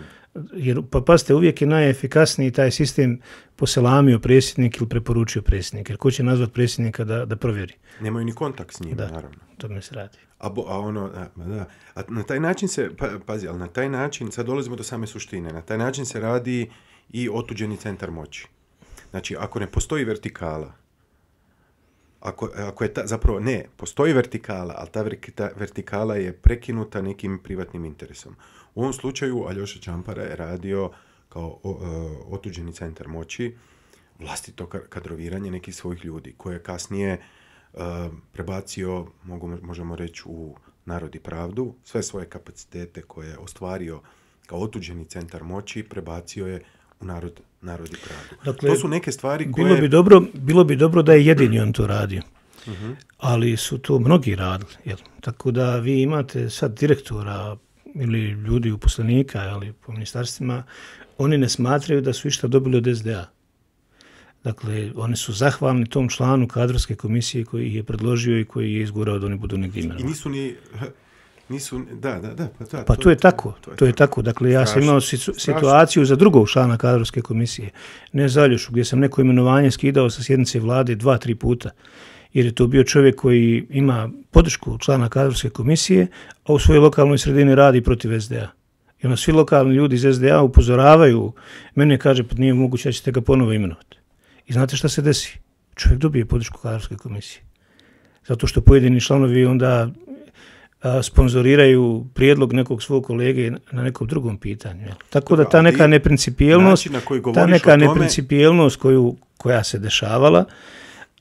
Jer, pa pazite, uvijek je najefikasniji taj sistem poselamio predsjednik ili preporučio predsjednik. Jer ko će nazvat predsjednika da, da provjeri? Nemaju ni kontakt s njim, naravno. to mi se radi. A, ono, da. na taj način se, pa, pazi, ali na taj način, sad dolazimo do same suštine, na taj način se radi i otuđeni centar moći. Znači, ako ne postoji vertikala, ako, je zapravo ne, postoji vertikala, ali ta vertikala je prekinuta nekim privatnim interesom. U ovom slučaju Aljoša Čampara je radio kao e, otuđeni centar moći, vlastito kadroviranje nekih svojih ljudi, koje je kasnije e, prebacio, možemo reći, u narod pravdu, sve svoje kapacitete koje je ostvario kao otuđeni centar moći, prebacio je u narod narodni. pravdu. Dakle, to su neke stvari koje... Bilo bi dobro, da je jedini on to radio. Mhm. Ali su to mnogi radili. Jel? Tako da vi imate sad direktora ili ljudi uposlenika ali po ministarstvima, oni ne smatraju da su išta dobili od SDA. Dakle, oni su zahvalni tom članu kadrovske komisije koji je predložio i koji je izgurao da oni budu negdje imenovani. I nisu ni nisu, da, da, da, pa, pa to, je tako, to je, tako. Dakle, ja sam imao situaciju za drugog člana kadrovske komisije, ne Zaljušu, gdje sam neko imenovanje skidao sa sjednice vlade dva, tri puta, jer je to bio čovjek koji ima podršku člana kadrovske komisije, a u svojoj lokalnoj sredini radi protiv SDA. I onda svi lokalni ljudi iz SDA upozoravaju, mene kaže, pa nije moguće, da ćete ga ponovo imenovati. I znate šta se desi? Čovjek dobije podršku kadrovske komisije zato što pojedini članovi onda sponzoriraju prijedlog nekog svog kolege na nekom drugom pitanju. Tako da ta neka neprincipijelnost, ta neka neprincipijelnost koju, koja se dešavala,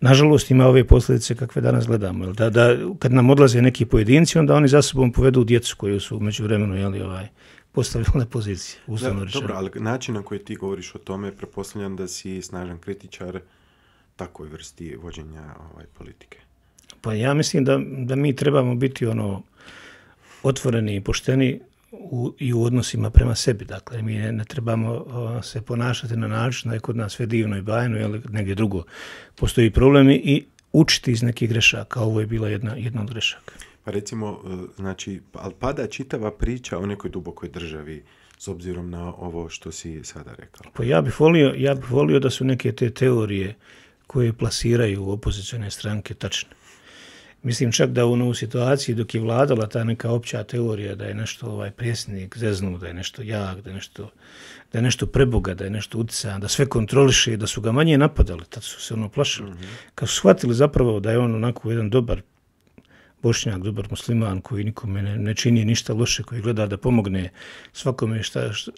nažalost ima ove posljedice kakve danas gledamo. Da, kad nam odlaze neki pojedinci, onda oni za sobom povedu djecu koju su među vremenu jeli, ovaj, postavili na poziciju. Da, dobro, ali način na koji ti govoriš o tome, prepostavljam da si snažan kritičar takvoj vrsti vođenja ovaj, politike. Pa ja mislim da, da mi trebamo biti ono otvoreni i pošteni i u odnosima prema sebi. Dakle, mi ne, trebamo se ponašati na način da je kod nas sve divno i bajno ili negdje drugo. Postoji problemi i učiti iz nekih grešaka. Ovo je bila jedna, od grešaka. Pa recimo, e, znači, pa, ali pada čitava priča o nekoj dubokoj državi s obzirom na ovo što si sada rekao. Pa ja bih volio, ja bih volio da su neke te teorije koje plasiraju opozicijone stranke tačne. Mislim čak da ono u situaciji dok je vladala ta neka opća teorija da je nešto ovaj predsjednik zeznu, da je nešto jak, da je nešto, da je nešto preboga, da je nešto utjecan, da sve kontroliše da su ga manje napadali, tad su se ono plašili. Mhm. Kad su shvatili zapravo da je on onako jedan dobar bošnjak, dobar musliman koji nikome ne, čini ništa loše, koji gleda da pomogne svakome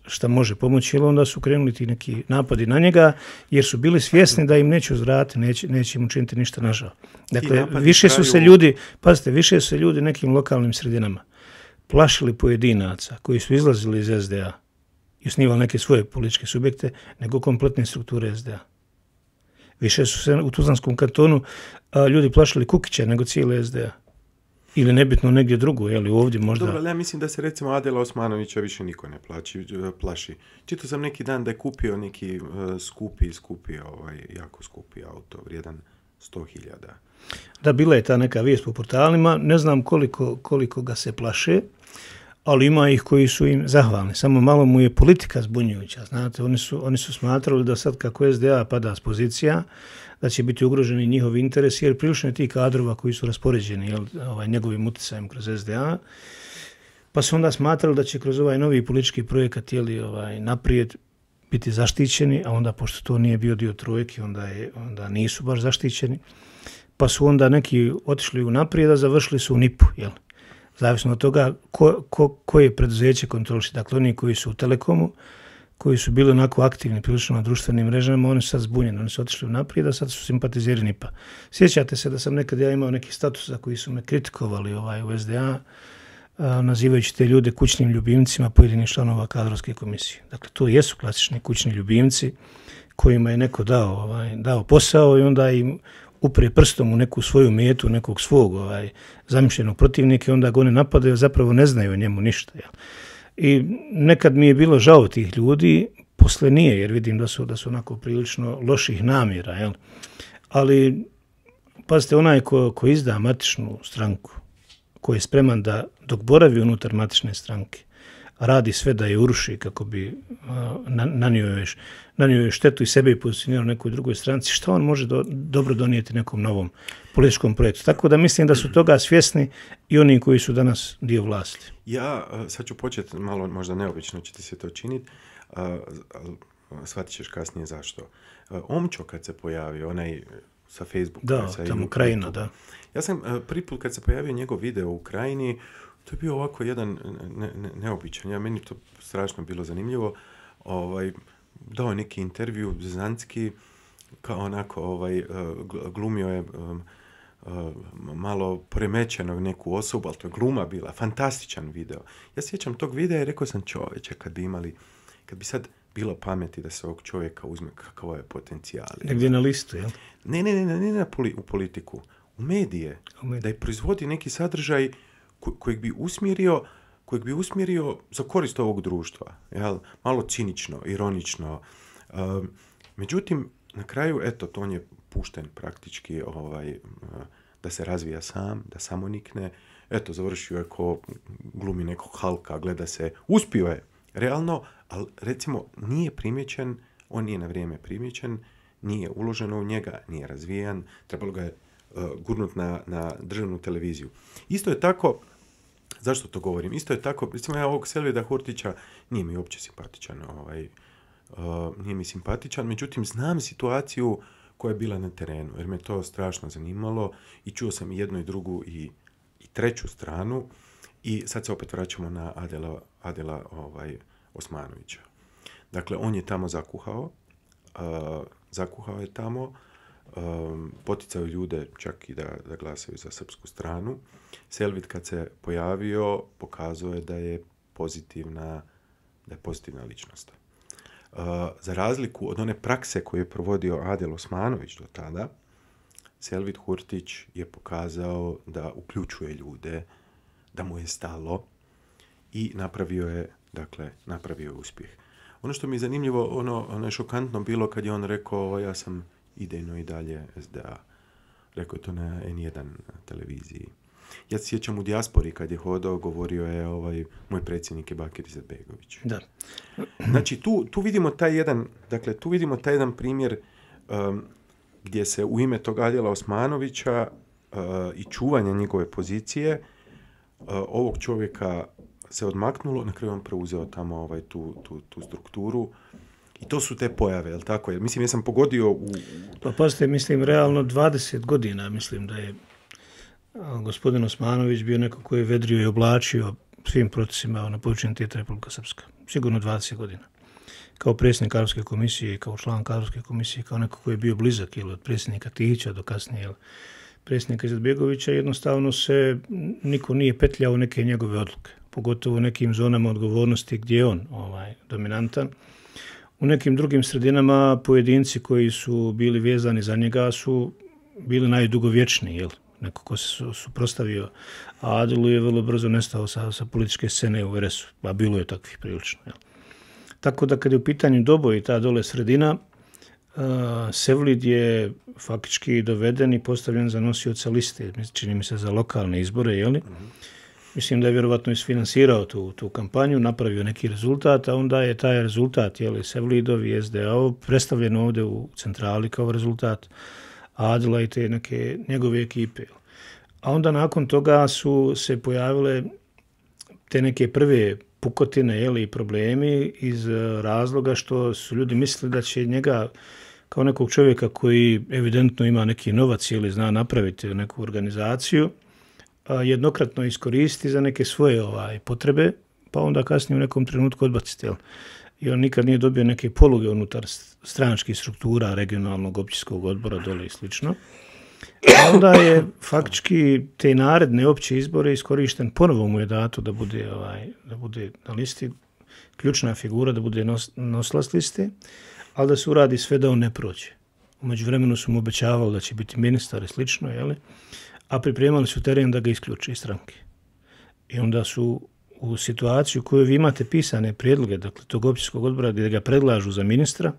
šta, može pomoći, jer onda su krenuli ti neki napadi na njega, jer su bili svjesni da im neće uzvrati, neće, neće im učiniti ništa nažal. Dakle, više su se ljudi, pazite, više su se ljudi nekim lokalnim sredinama plašili pojedinaca koji su izlazili iz SDA i osnivali neke svoje političke subjekte, nego kompletne strukture SDA. Više su se u Tuzanskom kantonu ljudi plašili Kukića nego cijele SDA ili nebitno negdje drugo, je li ovdje možda... Dobro, ali ja mislim da se recimo Adela Osmanovića više niko ne e, plaši. Čito sam neki dan da je kupio neki skupi e, skupi, skupi, ovaj, jako skupi auto, vrijedan 100.000. Da, bila je ta neka vijest po portalima, ne znam koliko, ga se plaše, ali ima ih koji su im zahvalni. Samo malo mu je politika zbunjujuća, znate, oni su, oni su smatrali da sad kako SDA pada s pozicija, da će biti ugroženi njihovi interesi jer prilično je tih kadrova koji su raspoređeni ovaj, njegovim utjecajem kroz SDA. Pa su onda smatrali da će kroz ovaj novi politički projekat jeli, ovaj, naprijed biti zaštićeni, a onda pošto to nije bio dio trojke, onda, je, onda nisu baš zaštićeni. Pa su onda neki otišli u naprijed, a završili su u NIP-u, jel? Zavisno od toga ko, ko, koje preduzeće kontroliši. Dakle, oni koji su u Telekomu, koji su bili onako aktivni prilično na društvenim mrežama, oni su sad zbunjeni, oni su otišli naprijed, a sad su simpatizirani pa. Sjećate se da sam nekad ja imao neki status za koji su me kritikovali ovaj, u SDA, a, nazivajući te ljude kućnim ljubimcima pojedinih članova kadrovske komisije. Dakle, to jesu klasični kućni ljubimci kojima je neko dao, ovaj, dao posao i onda im uprije prstom u neku svoju metu, nekog svog ovaj, zamišljenog protivnika i onda ga oni napadaju, zapravo ne znaju o njemu ništa i nekad mi je bilo žao tih ljudi, posle nije jer vidim da su, da su onako prilično loših namjera, jel? ali pazite, onaj ko, ko izda matičnu stranku, koji je spreman da dok boravi unutar matične stranke, radi sve da je uruši kako bi uh, nanio joj štetu i sebe i pozicionirao nekoj drugoj stranci, što on može dobro donijeti nekom novom političkom projektu. Tako da mislim da su toga svjesni i oni koji su danas dio vlasti. Ja uh, sad ću početi malo, možda neobično će ti se to činiti, uh, shvatit ćeš kasnije zašto. Omčo kad se pojavio, onaj sa Facebooka. Da, sa Ukrajina, da. Ja sam prvi put kad se pojavio njegov video u Ukrajini, to je bio ovako jedan neobičan, ja, meni to strašno bilo zanimljivo. Ovaj, dao neki intervju, znanski, kao onako, ovaj, e, glumio je e, malo premećenog neku osobu, ali to je gluma bila, fantastičan video. Ja sjećam tog videa i rekao sam čoveče, kad bi imali, kad bi sad bilo pameti da se ovog čovjeka uzme kakav je potencijal. Negdje na listu, jel? Ne, ne, ne, ne, na u politiku, u medije, medije, da je proizvodi neki sadržaj kojeg bi usmjerio kojeg bi usmjerio za korist ovog društva. Jel? Malo cinično, ironično. Ehm, međutim, na kraju, eto, on je pušten praktički ovaj, da se razvija sam, da samo nikne. Eto, završio je ko glumi nekog halka, gleda se, uspio je, realno, ali recimo nije primjećen, on nije na vrijeme primjećen, nije uloženo u njega, nije razvijan, trebalo ga je e, gurnut na, na državnu televiziju. Isto je tako, Zašto to govorim? Isto je tako, recimo ja ovog Selvida Hortića nije mi uopće simpatičan, ovaj, e, nije mi simpatičan, međutim znam situaciju koja je bila na terenu, jer me to strašno zanimalo i čuo sam i jednu i drugu i, i treću stranu i sad se opet vraćamo na Adela, Adela ovaj, Osmanovića. Dakle, on je tamo zakuhao, e, zakuhao je tamo, Ehm, poticao ljude čak i da, da glasaju za srpsku stranu. Selvit kad se pojavio pokazuje da je pozitivna, da je pozitivna ličnost. Ehm, za razliku od one prakse koju je provodio Adel Osmanović do tada, Selvit Hurtić je pokazao da uključuje ljude, da mu je stalo i napravio je, dakle, napravio uspjeh. Ono što mi je zanimljivo, ono, ono šokantno bilo kad je on rekao, ja sam idejno i dalje SDA. Rekao je to na N1 televiziji. Ja se sjećam u dijaspori kad je hodao, govorio je ovaj, moj predsjednik je Bakir Izetbegović. Da. Znači tu, vidimo taj jedan, dakle tu vidimo taj primjer um, gdje se u ime tog Adjela Osmanovića uh, i čuvanja njegove pozicije uh, ovog čovjeka se odmaknulo, na kraju on preuzeo tamo ovaj, tu, tu strukturu i to su te pojave, jel tako? Jer, mislim, jesam pogodio u... Pa pazite, mislim, realno 20 godina, mislim da je gospodin Osmanović bio neko koji je vedrio i oblačio svim procesima na ono, području Tijeta Republika Srpska. Sigurno 20 godina. Kao predsjednik Karovske komisije, kao član Karlovske komisije, kao neko koji je bio blizak ili od predsjednika Tića do kasnije predsjednika Izetbegovića, jednostavno se niko nije petljao neke njegove odluke, pogotovo u nekim zonama odgovornosti gdje je on ovaj, dominantan u nekim drugim sredinama pojedinci koji su bili vezani za njega su bili najdugovječniji, jel? neko ko se suprotstavio, suprostavio Adilu je vrlo brzo nestao sa, političke scene u RS-u, a bilo je takvih prilično. Jel? Tako da kad je u pitanju Doboj ta dole sredina, uh, Sevlid je faktički doveden i postavljen za nosioca liste, čini mi se za lokalne izbore, jel' Mm mislim da je vjerovatno isfinansirao tu, tu kampanju, napravio neki rezultat, a onda je taj rezultat, je li Sevlidov i SDA, predstavljen ovdje u centrali kao rezultat Adela i te neke njegove ekipe. A onda nakon toga su se pojavile te neke prve pukotine je i problemi iz e, razloga što su ljudi mislili da će njega kao nekog čovjeka koji evidentno ima neki novac ili zna napraviti neku organizaciju, jednokratno iskoristi za neke svoje ovaj, potrebe, pa onda kasnije u nekom trenutku odbaciti. Jel? I on nikad nije dobio neke poluge unutar stranačkih struktura regionalnog općinskog odbora dole i slično. onda je faktički te naredne opće izbore iskorišten, ponovo mu je dato da bude, ovaj, da bude na listi, ključna figura da bude nos, noslas liste, ali da se uradi sve da on ne prođe. Umeđu vremenu su mu obećavali da će biti ministar i slično, jeli? a pripremali su teren da ga isključe iz stranke. I onda su u situaciju kojoj vi imate pisane prijedloge, dakle tog općinskog odbora gdje ga predlažu za ministra,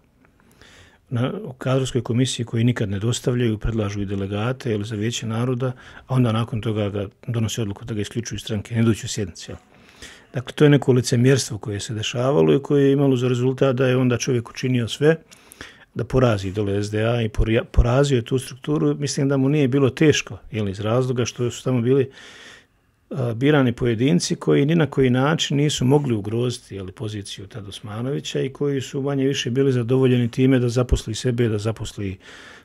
na kadrovskoj komisiji koji nikad ne dostavljaju, predlažu i delegate ili za vijeće naroda, a onda nakon toga ga donose odluku da ga isključuju iz stranke, ne doću sjednice. Dakle, to je neko licemjerstvo koje se dešavalo i koje je imalo za rezultat da je onda čovjek učinio sve da porazi dole SDA i porazio je tu strukturu. Mislim da mu nije bilo teško, jel, iz razloga što su tamo bili birani pojedinci koji ni na koji način nisu mogli ugroziti poziciju tada Osmanovića i koji su manje više bili zadovoljeni time da zaposli sebe, da zaposli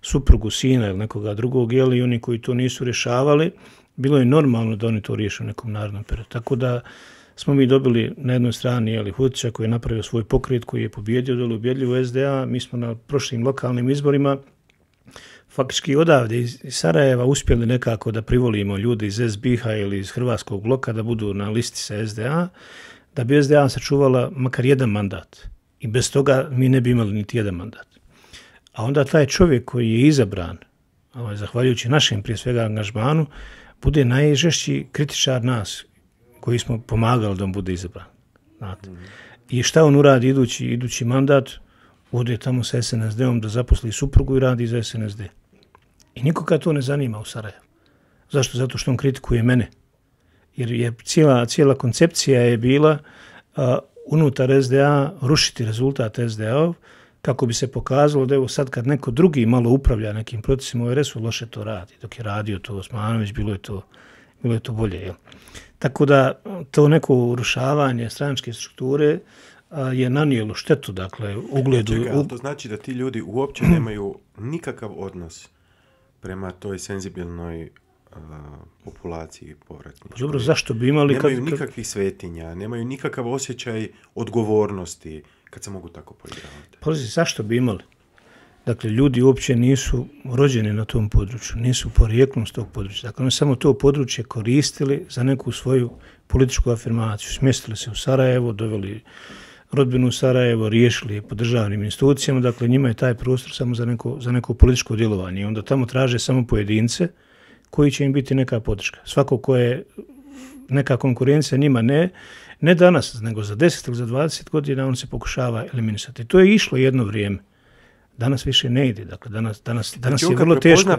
suprugu, sina ili nekoga drugog, jel, oni koji to nisu rješavali, bilo je normalno da oni to riješe u nekom narodnom periodu. Tako da smo mi dobili na jednoj strani jeli, Hučića koji je napravio svoj pokret koji je pobjedio dole ubjedljivo SDA. Mi smo na prošlim lokalnim izborima faktički odavde iz Sarajeva uspjeli nekako da privolimo ljude iz SBH ili iz Hrvatskog bloka da budu na listi sa SDA, da bi SDA sačuvala makar jedan mandat. I bez toga mi ne bi imali niti jedan mandat. A onda taj čovjek koji je izabran, ovaj, zahvaljujući našem prije svega angažmanu, bude najžešći kritičar nas koji smo pomagali da on bude izabran. Znate. I šta on uradi idući, idući mandat? Ode tamo sa SNSD-om da zaposli suprugu i radi za SNSD. I nikoga to ne zanima u Sarajevu. Zašto? Zato što on kritikuje mene. Jer je cijela, koncepcija je bila unutar SDA rušiti rezultat SDA-ov kako bi se pokazalo da evo sad kad neko drugi malo upravlja nekim procesima, u ovaj resu loše to radi. Dok je radio to Osmanović, bilo je to bilo je to bolje. Tako da to neko urušavanje stranačke strukture je nanijelo štetu, dakle, ugledu. Čekaj, to znači da ti ljudi uopće nemaju nikakav odnos prema toj senzibilnoj populaciji povratnika. Pa dobro, zašto bi imali... Nemaju nikakvih svetinja, nemaju nikakav osjećaj odgovornosti, kad se mogu tako poigravati. Pa zašto bi imali? Dakle, ljudi uopće nisu rođeni na tom području, nisu porijeklom s tog područja. Dakle, oni samo to područje koristili za neku svoju političku afirmaciju. Smjestili se u Sarajevo, doveli rodbinu u Sarajevo, riješili je po državnim institucijama, dakle njima je taj prostor samo za neko, za neko političko djelovanje. I onda tamo traže samo pojedince koji će im biti neka podrška. Svako ko je neka konkurencija njima ne, ne danas, nego za 10 ili za 20 godina on se pokušava eliminisati. To je išlo jedno vrijeme. Danas više ne ide, dakle danas, danas, danas je vrlo teško.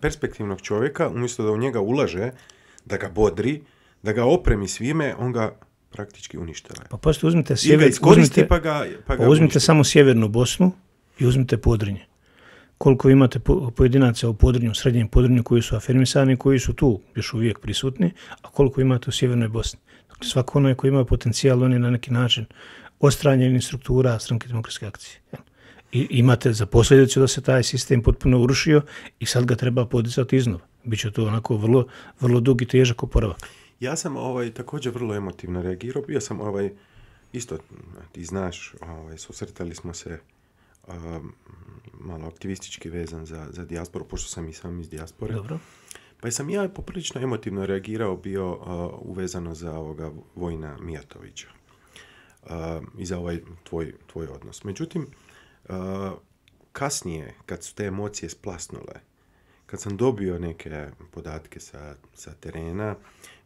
perspektivnog čovjeka, umjesto da u njega ulaže, da ga bodri, da ga opremi svime, on ga praktički uništava. Pa posto uzmite, sjever, pa ga, pa pa uzmite samo sjevernu Bosnu i uzmite Podrinje. Koliko imate pojedinaca u Podrinju, srednjem Podrinju koji su afirmisani, koji su tu još uvijek prisutni, a koliko imate u sjevernoj Bosni. Dakle, svako onaj koji ima potencijal, on je na neki način ostranjen struktura stranke demokratske akcije imate za posljedicu da se taj sistem potpuno urušio i sad ga treba podizati iznova. Biće to onako vrlo, vrlo dug i težak oporavak. Ja sam ovaj također vrlo emotivno reagirao. Bio sam ovaj, isto ti znaš, ovaj, susretali smo se um, malo aktivistički vezan za, za dijasporu, pošto sam i sam iz dijaspore. Dobro. Pa sam ja poprilično emotivno reagirao bio uh, uvezano za ovoga Vojna Mijatovića uh, i za ovaj tvoj, tvoj odnos. Međutim, kasnije, kad su te emocije splasnule, kad sam dobio neke podatke sa, terena,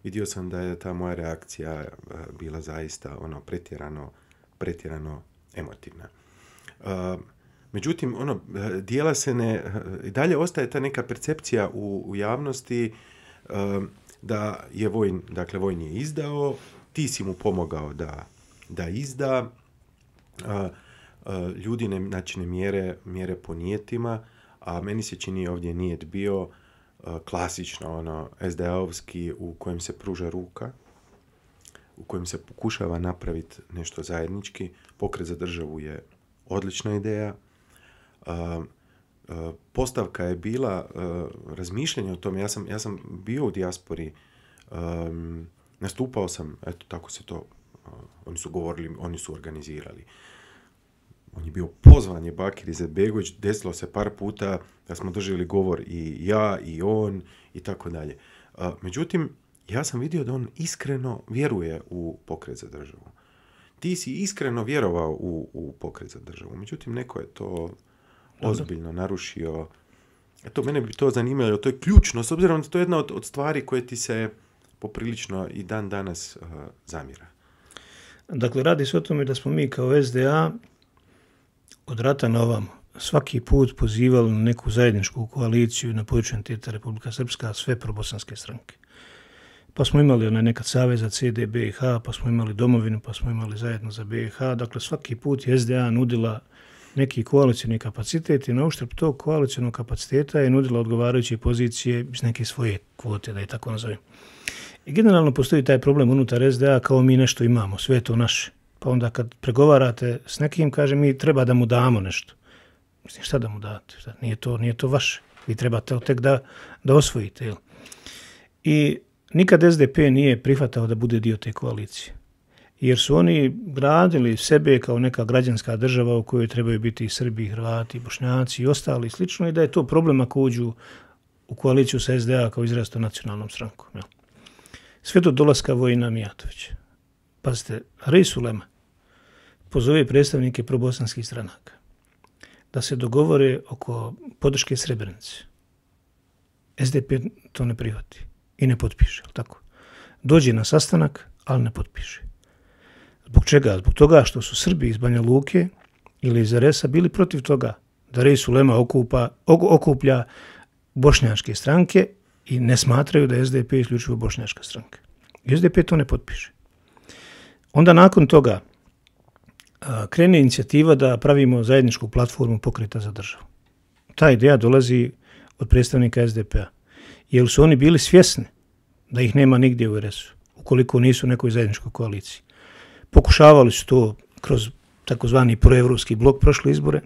vidio sam da je ta moja reakcija bila zaista ono pretjerano, pretjerano emotivna. Međutim, ono, dijela se ne, i dalje ostaje ta neka percepcija u, u javnosti da je vojn, dakle vojn je izdao, ti si mu pomogao da, da izda, E, ljudi znači, ne, mjere, mjere po nijetima, a meni se čini ovdje nijet bio e, klasično ono sda u kojem se pruža ruka, u kojem se pokušava napraviti nešto zajednički. Pokret za državu je odlična ideja. E, postavka je bila razmišljanje o tome. Ja sam, ja sam bio u dijaspori, nastupao sam, eto tako se to, oni su govorili, oni su organizirali on je bio pozvan je Bakir Izetbegović, desilo se par puta da smo držali govor i ja i on i tako dalje. Međutim, ja sam vidio da on iskreno vjeruje u pokret za državu. Ti si iskreno vjerovao u, u pokret za državu. Međutim, neko je to ozbiljno narušio. E mene bi to zanimalo, to je ključno, s obzirom da to je jedna od, od stvari koje ti se poprilično i dan danas uh, Dakle, radi se o tome da smo mi kao SDA od rata na ovam svaki put pozivali na neku zajedničku koaliciju na području entiteta Republika Srpska, sve probosanske stranke. Pa smo imali onaj nekad savez za CDBH, pa smo imali domovinu, pa smo imali zajedno za BiH. Dakle, svaki put je SDA nudila neki koalicijni kapacitet i na uštrb tog koalicijnog kapaciteta je nudila odgovarajuće pozicije iz neke svoje kvote, da je tako nazovem. I generalno postoji taj problem unutar SDA kao mi nešto imamo, sve je to naše. Pa onda kad pregovarate s nekim, kaže mi treba da mu damo nešto. Mislim, šta da mu date? Nije, to, nije to vaše. Vi trebate tek da, da osvojite. I nikad SDP nije prihvatao da bude dio te koalicije. Jer su oni gradili sebe kao neka građanska država u kojoj trebaju biti i Srbi, i Hrvati, i Bošnjaci i ostali i slično i da je to problem ako uđu u koaliciju sa SDA kao izrasto nacionalnom strankom. Jel? Sve do dolaska Vojina Mijatovića. Pazite, Reisulema pozove predstavnike probosanskih stranaka da se dogovore oko podrške Srebrenici. SDP to ne prihvati i ne potpiše, tako? Dođe na sastanak, ali ne potpiše. Zbog čega? Zbog toga što su Srbi iz Banja Luke ili iz Aresa bili protiv toga da Rej okupa, okuplja bošnjačke stranke i ne smatraju da je SDP isključivo bošnjačka stranka. I SDP to ne potpiše. Onda nakon toga uh, krene inicijativa da pravimo zajedničku platformu pokreta za državu. Ta ideja dolazi od predstavnika SDP-a. Jer su oni bili svjesni da ih nema nigdje u rs ukoliko nisu u nekoj zajedničkoj koaliciji. Pokušavali su to kroz takozvani proevropski blok prošle izbore.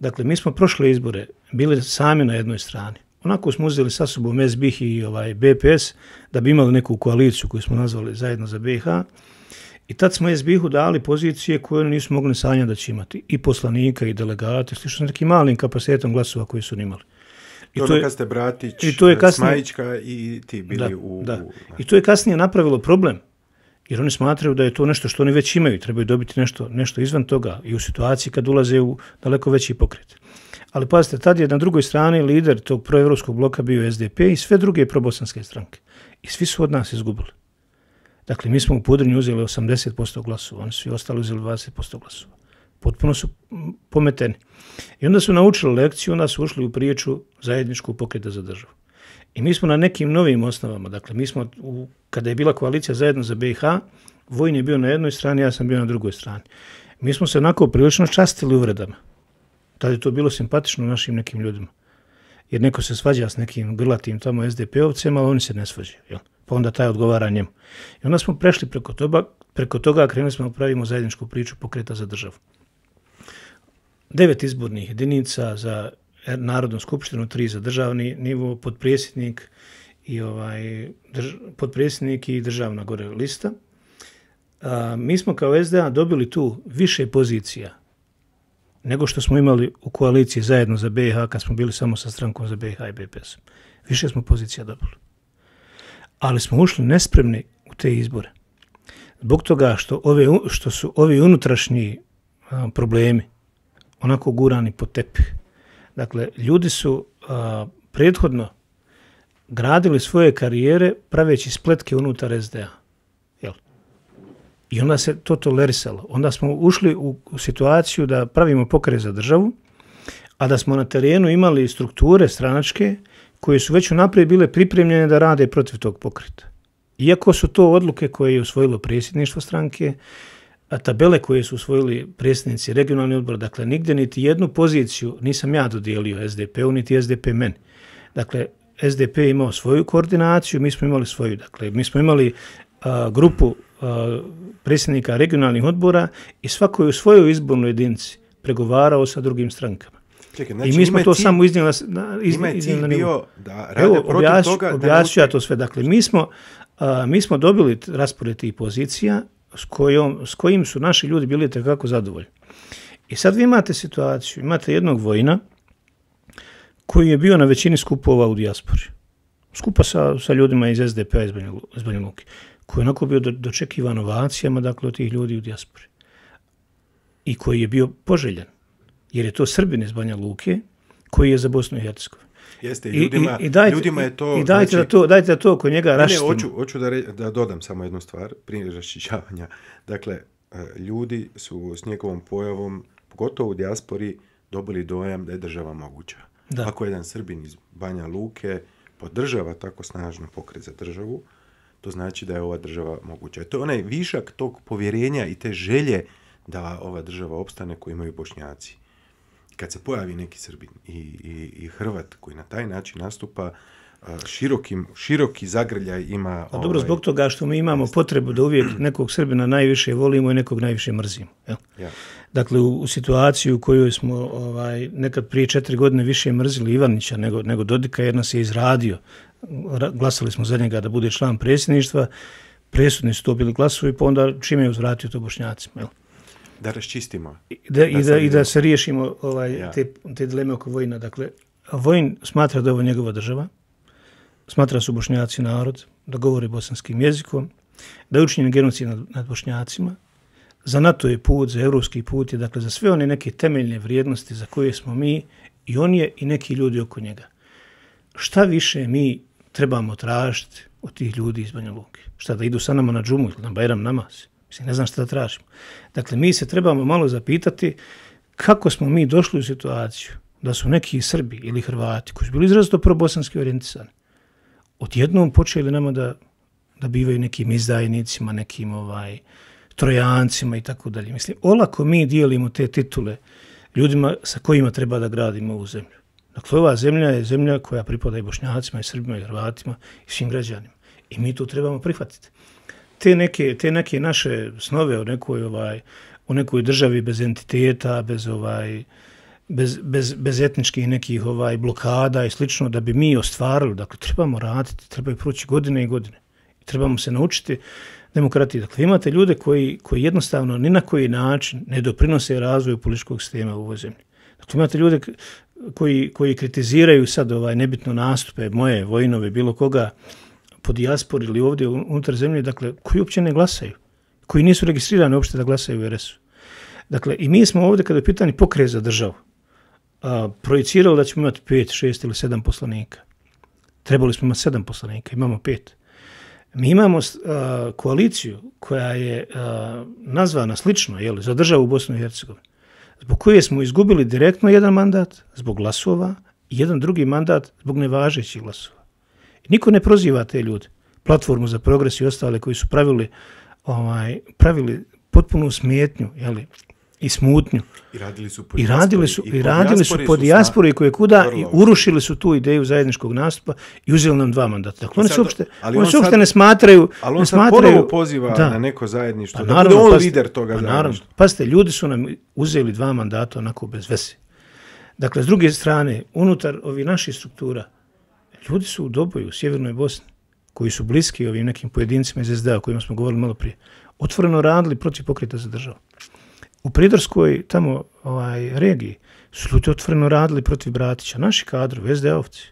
Dakle, mi smo prošle izbore bili sami na jednoj strani. Onako smo uzeli sa sobom SBH i ovaj BPS da bi imali neku koaliciju koju smo nazvali zajedno za BiH i tad smo SBH-u dali pozicije koje oni nisu mogli sanjati da će imati. I poslanika, i delegate, slično nekim malim kapacitetom glasova koje su imali. I to, je kad ste Bratić, i to e, kasnije, i ti bili u... I to je kasnije napravilo problem. Jer oni smatraju da je to nešto što oni već imaju, trebaju dobiti nešto, nešto izvan toga i u situaciji kad ulaze u daleko veći pokret. Ali pazite, tad je na drugoj strani lider tog proevropskog bloka bio SDP i sve druge probosanske stranke. I svi su od nas izgubili. Dakle, mi smo u Podrinju uzeli 80% glasova, oni su i ostali uzeli 20% glasova. Potpuno su pometeni. I onda su naučili lekciju, onda su ušli u priječu zajedničku pokreta za državu. I mi smo na nekim novim osnovama, dakle, mi smo, kada je bila koalicija zajedno za BiH, vojni je bio na jednoj strani, ja sam bio na drugoj strani. Mi smo se onako prilično častili uvredama. Tada je to bilo simpatično našim nekim ljudima. Jer neko se svađa s nekim grlatim tamo SDP-ovcem, ali oni se ne svađaju. Jel? pa onda taj odgovara njemu. I onda smo prešli preko toga, preko toga krenuli smo da pravimo zajedničku priču pokreta za državu. Devet izbornih jedinica za Narodnu skupštinu, tri za državni nivo, potpredsjednik i ovaj i državna gore lista. mi smo kao SDA dobili tu više pozicija nego što smo imali u koaliciji zajedno za BiH kad smo bili samo sa strankom za BiH i BPS. Više smo pozicija dobili ali smo ušli nespremni u te izbore. Zbog toga što, što su ovi unutrašnji problemi onako gurani po tepih. Dakle, ljudi su prethodno gradili svoje karijere praveći spletke unutar SDA. Jel? I onda se to tolerisalo. Onda smo ušli u, situaciju da pravimo pokret za državu, a da smo na terenu imali strukture stranačke koje su već unaprijed bile pripremljene da rade protiv tog pokreta. Iako su to odluke koje je usvojilo predsjedništvo stranke, a tabele koje su usvojili predsjednici regionalni odbora, dakle nigdje niti jednu poziciju nisam ja dodijelio SDP-u, niti SDP meni. Dakle, SDP je imao svoju koordinaciju, mi smo imali svoju. Dakle, mi smo imali grupu predsjednika regionalnih odbora i svako je u svojoj izbornoj jedinici pregovarao sa drugim strankama. Čekaj, I znači mi smo to samo iznijeli na, bio da rade toga. ja to sve. Dakle, mi smo, dobili raspored i pozicija s, kojom, kojim su naši ljudi bili tekako zadovoljni. I sad vi imate situaciju, imate jednog vojna koji je bio na većini skupova u dijaspori. Skupa sa, ljudima iz SDP-a iz Banja Luki, koji je onako bio dočekivan ovacijama dakle, od tih ljudi u dijaspori i koji je bio poželjen jer je to Srbin iz Banja Luke koji je za Bosnu i Hercegovinu. Jeste, ljudima, I, ljudima je to... I dajte, znači- da to, dajte to njega raštimo. Ne, hoću, da, da dodam samo jednu stvar prije raščišćavanja. Dakle, e, ljudi su s njegovom pojavom, pogotovo u dijaspori, dobili dojam da je država moguća. Da. Ako jedan Srbin iz Banja Luke podržava tako snažno pokret za državu, to znači da je ova država moguća. To je onaj višak tog povjerenja i te želje da ova država opstane koju imaju bošnjaci kad se pojavi neki Srbin i, Hrvat koji na taj način nastupa, e, široki zagrljaj ima... dobro, ovaj, zbog toga što mi imamo potrebu da uvijek nekog Srbina najviše volimo i nekog najviše mrzimo. Dakle, u, situaciju u kojoj smo ovaj, nekad prije četiri godine više mrzili Ivanića nego, nego Dodika, jedna se je izradio. Glasali smo za njega da bude član predsjedništva, presudni su to bili glasovi, pa onda čime je uzvratio to bošnjacima. Jel? Da raščistimo. I da, i da, se riješimo ovaj, te, dileme oko Vojina. Dakle, Vojin smatra da je ovo njegova država, smatra su bošnjaci narod, da govori bosanskim jezikom, da je učinjen genocid nad, bošnjacima, za NATO je put, za evropski put je, dakle, za sve one neke temeljne vrijednosti za koje smo mi i on je i neki ljudi oko njega. Šta više mi trebamo tražiti od tih ljudi iz Banja Luke? Šta da idu sa nama na džumu ili na Bajram namaz? Mislim, ne znam što da tražimo. Dakle, mi se trebamo malo zapitati kako smo mi došli u situaciju da su neki Srbi ili Hrvati koji su bili izrazito probosanski orijentisani, odjednom počeli nama da, da bivaju nekim izdajnicima, nekim ovaj, trojancima i tako dalje. Mislim, olako mi dijelimo te titule ljudima sa kojima treba da gradimo ovu zemlju. Dakle, ova zemlja je zemlja koja pripada i bošnjacima, i srbima, i hrvatima, i svim građanima. I mi to trebamo prihvatiti te neke, naše snove o nekoj, ovaj, o nekoj državi bez entiteta, bez ovaj, bez, bez, etničkih nekih ovaj blokada i slično, da bi mi ostvarili. Dakle, trebamo raditi, trebaju proći godine i godine. Trebamo se naučiti demokratiji. Dakle, imate ljude koji, koji jednostavno ni na koji način ne doprinose razvoju političkog sistema u ovoj zemlji. Dakle, imate ljude koji, kritiziraju sad ovaj nebitno nastupe moje, vojnove, bilo koga, po dijaspori ili ovdje unutar zemlje, dakle, koji uopće ne glasaju, koji nisu registrirani uopšte da glasaju u rs Dakle, i mi smo ovdje, kada je pitanje pokret za državu, projicirali da ćemo imati pet, šest ili sedam poslanika. Trebali smo imati sedam poslanika, imamo pet. Mi imamo koaliciju koja je nazvana slično li za državu u Bosnu i Hercegovini, zbog koje smo izgubili direktno jedan mandat zbog glasova i jedan drugi mandat zbog nevažećih glasova. Niko ne proziva te ljude. Platformu za progres i ostale koji su pravili ovaj pravili potpunu smetnju, jeli, i smutnju. I radili su po I radili su, i, radili su po dijaspori koje kuda i urušili su tu ideju zajedničkog nastupa i uzeli nam dva mandata. Dakle, oni se uopšte, ali ne smatraju... Ali on smatraju, poziva da, na neko zajedništvo. Pa da toga pa, naravno, Pazite, ljudi su nam uzeli dva mandata onako bez vese. Dakle, s druge strane, unutar ovi naših struktura, ljudi su u Doboju, u sjevernoj Bosni, koji su bliski ovim nekim pojedincima iz SDA o kojima smo govorili malo prije, otvoreno radili protiv pokreta za državu. U Pridorskoj tamo ovaj, regiji su ljudi otvoreno radili protiv Bratića, naši kadrovi, SDA-ovci.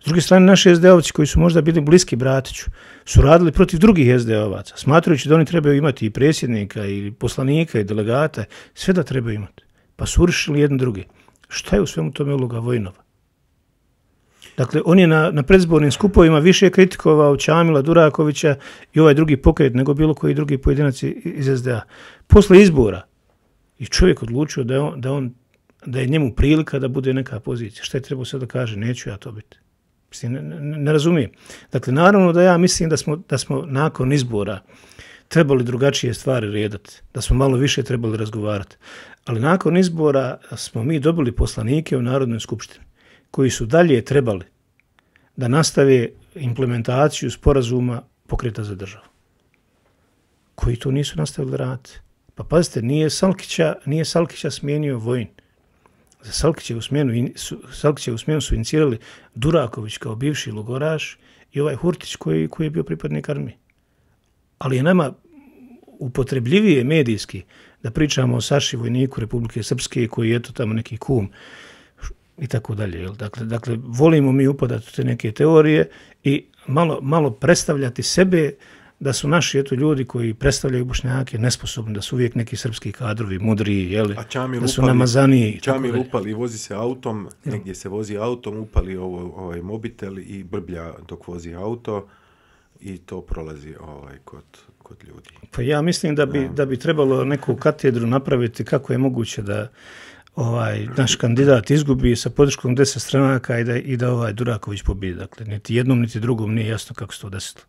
S druge strane, naši SDA-ovci koji su možda bili bliski Bratiću su radili protiv drugih SDA-ovaca, smatrajući da oni trebaju imati i predsjednika, i poslanika, i delegata, sve da trebaju imati. Pa su uršili jedan drugi. Šta je u svemu tome uloga Vojnova? Dakle, on je na, na predizbornim skupovima više kritikovao Čamila Durakovića i ovaj drugi pokret nego bilo koji drugi pojedinac iz SDA. Posle izbora i čovjek odlučio da je on, da on da je njemu prilika da bude neka pozicija. Šta je trebao sad da kaže? Neću ja to biti. Mislim, ne, razumijem. Dakle, naravno da ja mislim da smo, da smo nakon izbora trebali drugačije stvari redati, da smo malo više trebali razgovarati. Ali nakon izbora smo mi dobili poslanike u Narodnoj skupštini koji su dalje trebali da nastave implementaciju sporazuma pokreta za državu. Koji to nisu nastavili raditi. Pa pazite, nije Salkića, nije Salkića smijenio Vojin. Za Salkićevu smjenu, su, u smjenu su inicirali Duraković kao bivši logoraš i ovaj Hurtić koji, koji je bio pripadnik armije. Ali je nama upotrebljivije medijski da pričamo o Saši vojniku Republike Srpske koji je to tamo neki kum i tako dalje. Dakle, dakle, volimo mi upadati u te neke teorije i malo, predstavljati sebe da su naši eto, ljudi koji predstavljaju bošnjake nesposobni, da su uvijek neki srpski kadrovi, mudriji, da su namazaniji. Čamil upali, vozi se autom, negdje se vozi autom, upali ovaj mobitel i brblja dok vozi auto i to prolazi ovaj, kod, ljudi. Pa ja mislim da bi trebalo neku katedru napraviti kako je moguće da ovaj naš kandidat izgubi sa podrškom deset stranaka i da, i da ovaj Duraković pobije. Dakle, niti jednom, niti drugom nije jasno kako se to desilo.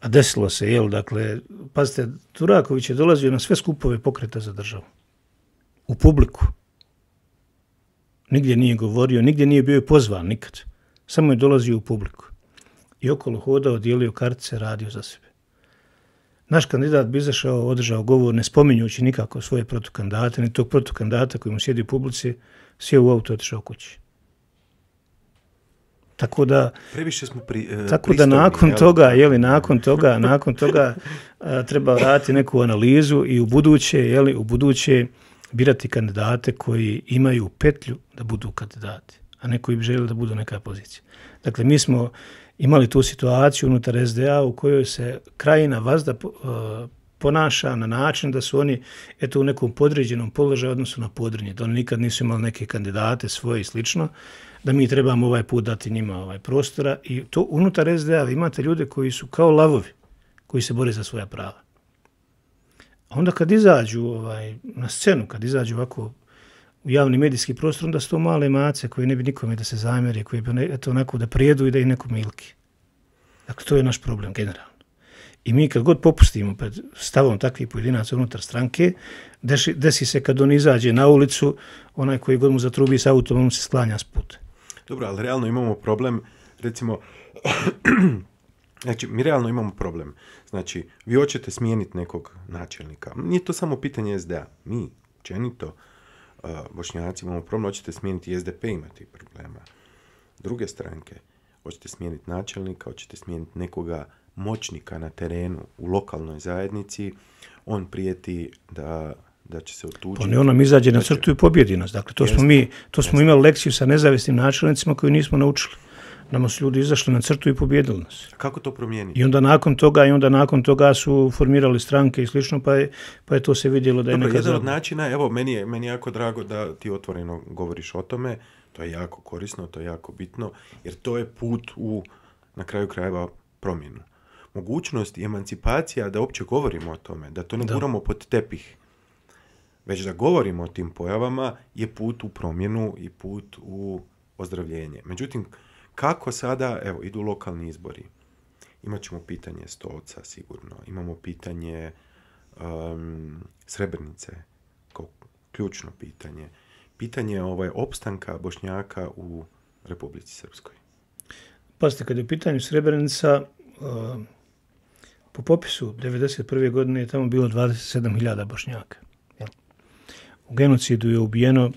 A desilo se, jel, dakle, pazite, Duraković je dolazio na sve skupove pokreta za državu. U publiku. Nigdje nije govorio, nigdje nije bio pozvan nikad. Samo je dolazio u publiku. I okolo hodao, dijelio kartice, radio za sebe. Naš kandidat bi izašao, održao govor ne spominjući nikako svoje protukandidate, ni tog protukandidata koji mu sjedi u publici, sjeo u auto i otišao kući. Tako da previše smo pri, e, tako da nakon toga, je li nakon toga, nakon toga e, treba raditi neku analizu i u buduće, je li u buduće birati kandidate koji imaju petlju da budu kandidati, a ne koji bi da budu neka pozicija. Dakle mi smo imali tu situaciju unutar SDA u kojoj se krajina vazda e, ponaša na način da su oni eto u nekom podređenom položaju odnosu na podrinje, da oni nikad nisu imali neke kandidate svoje i slično, da mi trebamo ovaj put dati njima ovaj prostora i to unutar SDA imate ljude koji su kao lavovi, koji se bore za svoja prava. A onda kad izađu ovaj, na scenu, kad izađu ovako javni medijski prostor, onda su to male mace koje ne bi nikome da se zamjeri, koje bi eto, onako da prijedu i da ih neko milki. Dakle, to je naš problem generalno. I mi kad god popustimo pred stavom takvih pojedinaca unutar stranke, da desi se kad on izađe na ulicu, onaj koji god mu zatrubi s autom, se sklanja s puta. Dobro, ali realno imamo problem, recimo, Znači, mi realno imamo problem. Znači, vi hoćete smijeniti nekog načelnika. Nije to samo pitanje SDA. Mi, općenito, bošnjaci imamo problem, hoćete smijeniti SDP imati problema. Druge stranke, hoćete smijeniti načelnika, hoćete smijeniti nekoga moćnika na terenu u lokalnoj zajednici, on prijeti da će se otuđiti. Pa ne, on izađe na crtu i pobjedi nas. Dakle, to, smo, mi, to smo imali lekciju sa nezavisnim načelnicima koju nismo naučili. Nama su ljudi izašli na crtu i pobjedili nas. A kako to promijeniti? I onda nakon toga i onda nakon toga su formirali stranke i slično, pa je, pa je to se vidjelo da je jedan od načina, evo, meni je, meni jako drago da ti otvoreno govoriš o tome, to je jako korisno, to je jako bitno, jer to je put u, na kraju krajeva, promjenu. Mogućnost i emancipacija da uopće govorimo o tome, da to ne guramo pod tepih, već da govorimo o tim pojavama je put u promjenu i put u ozdravljenje. Međutim, kako sada, evo, idu lokalni izbori. Imat ćemo pitanje Stolca sigurno, imamo pitanje um, Srebrnice kao ključno pitanje. Pitanje ovaj, opstanka Bošnjaka u Republici Srpskoj. Pazite, kad je u pitanju Srebrenica, po popisu 1991. godine je tamo bilo 27.000 Bošnjaka. U genocidu je ubijeno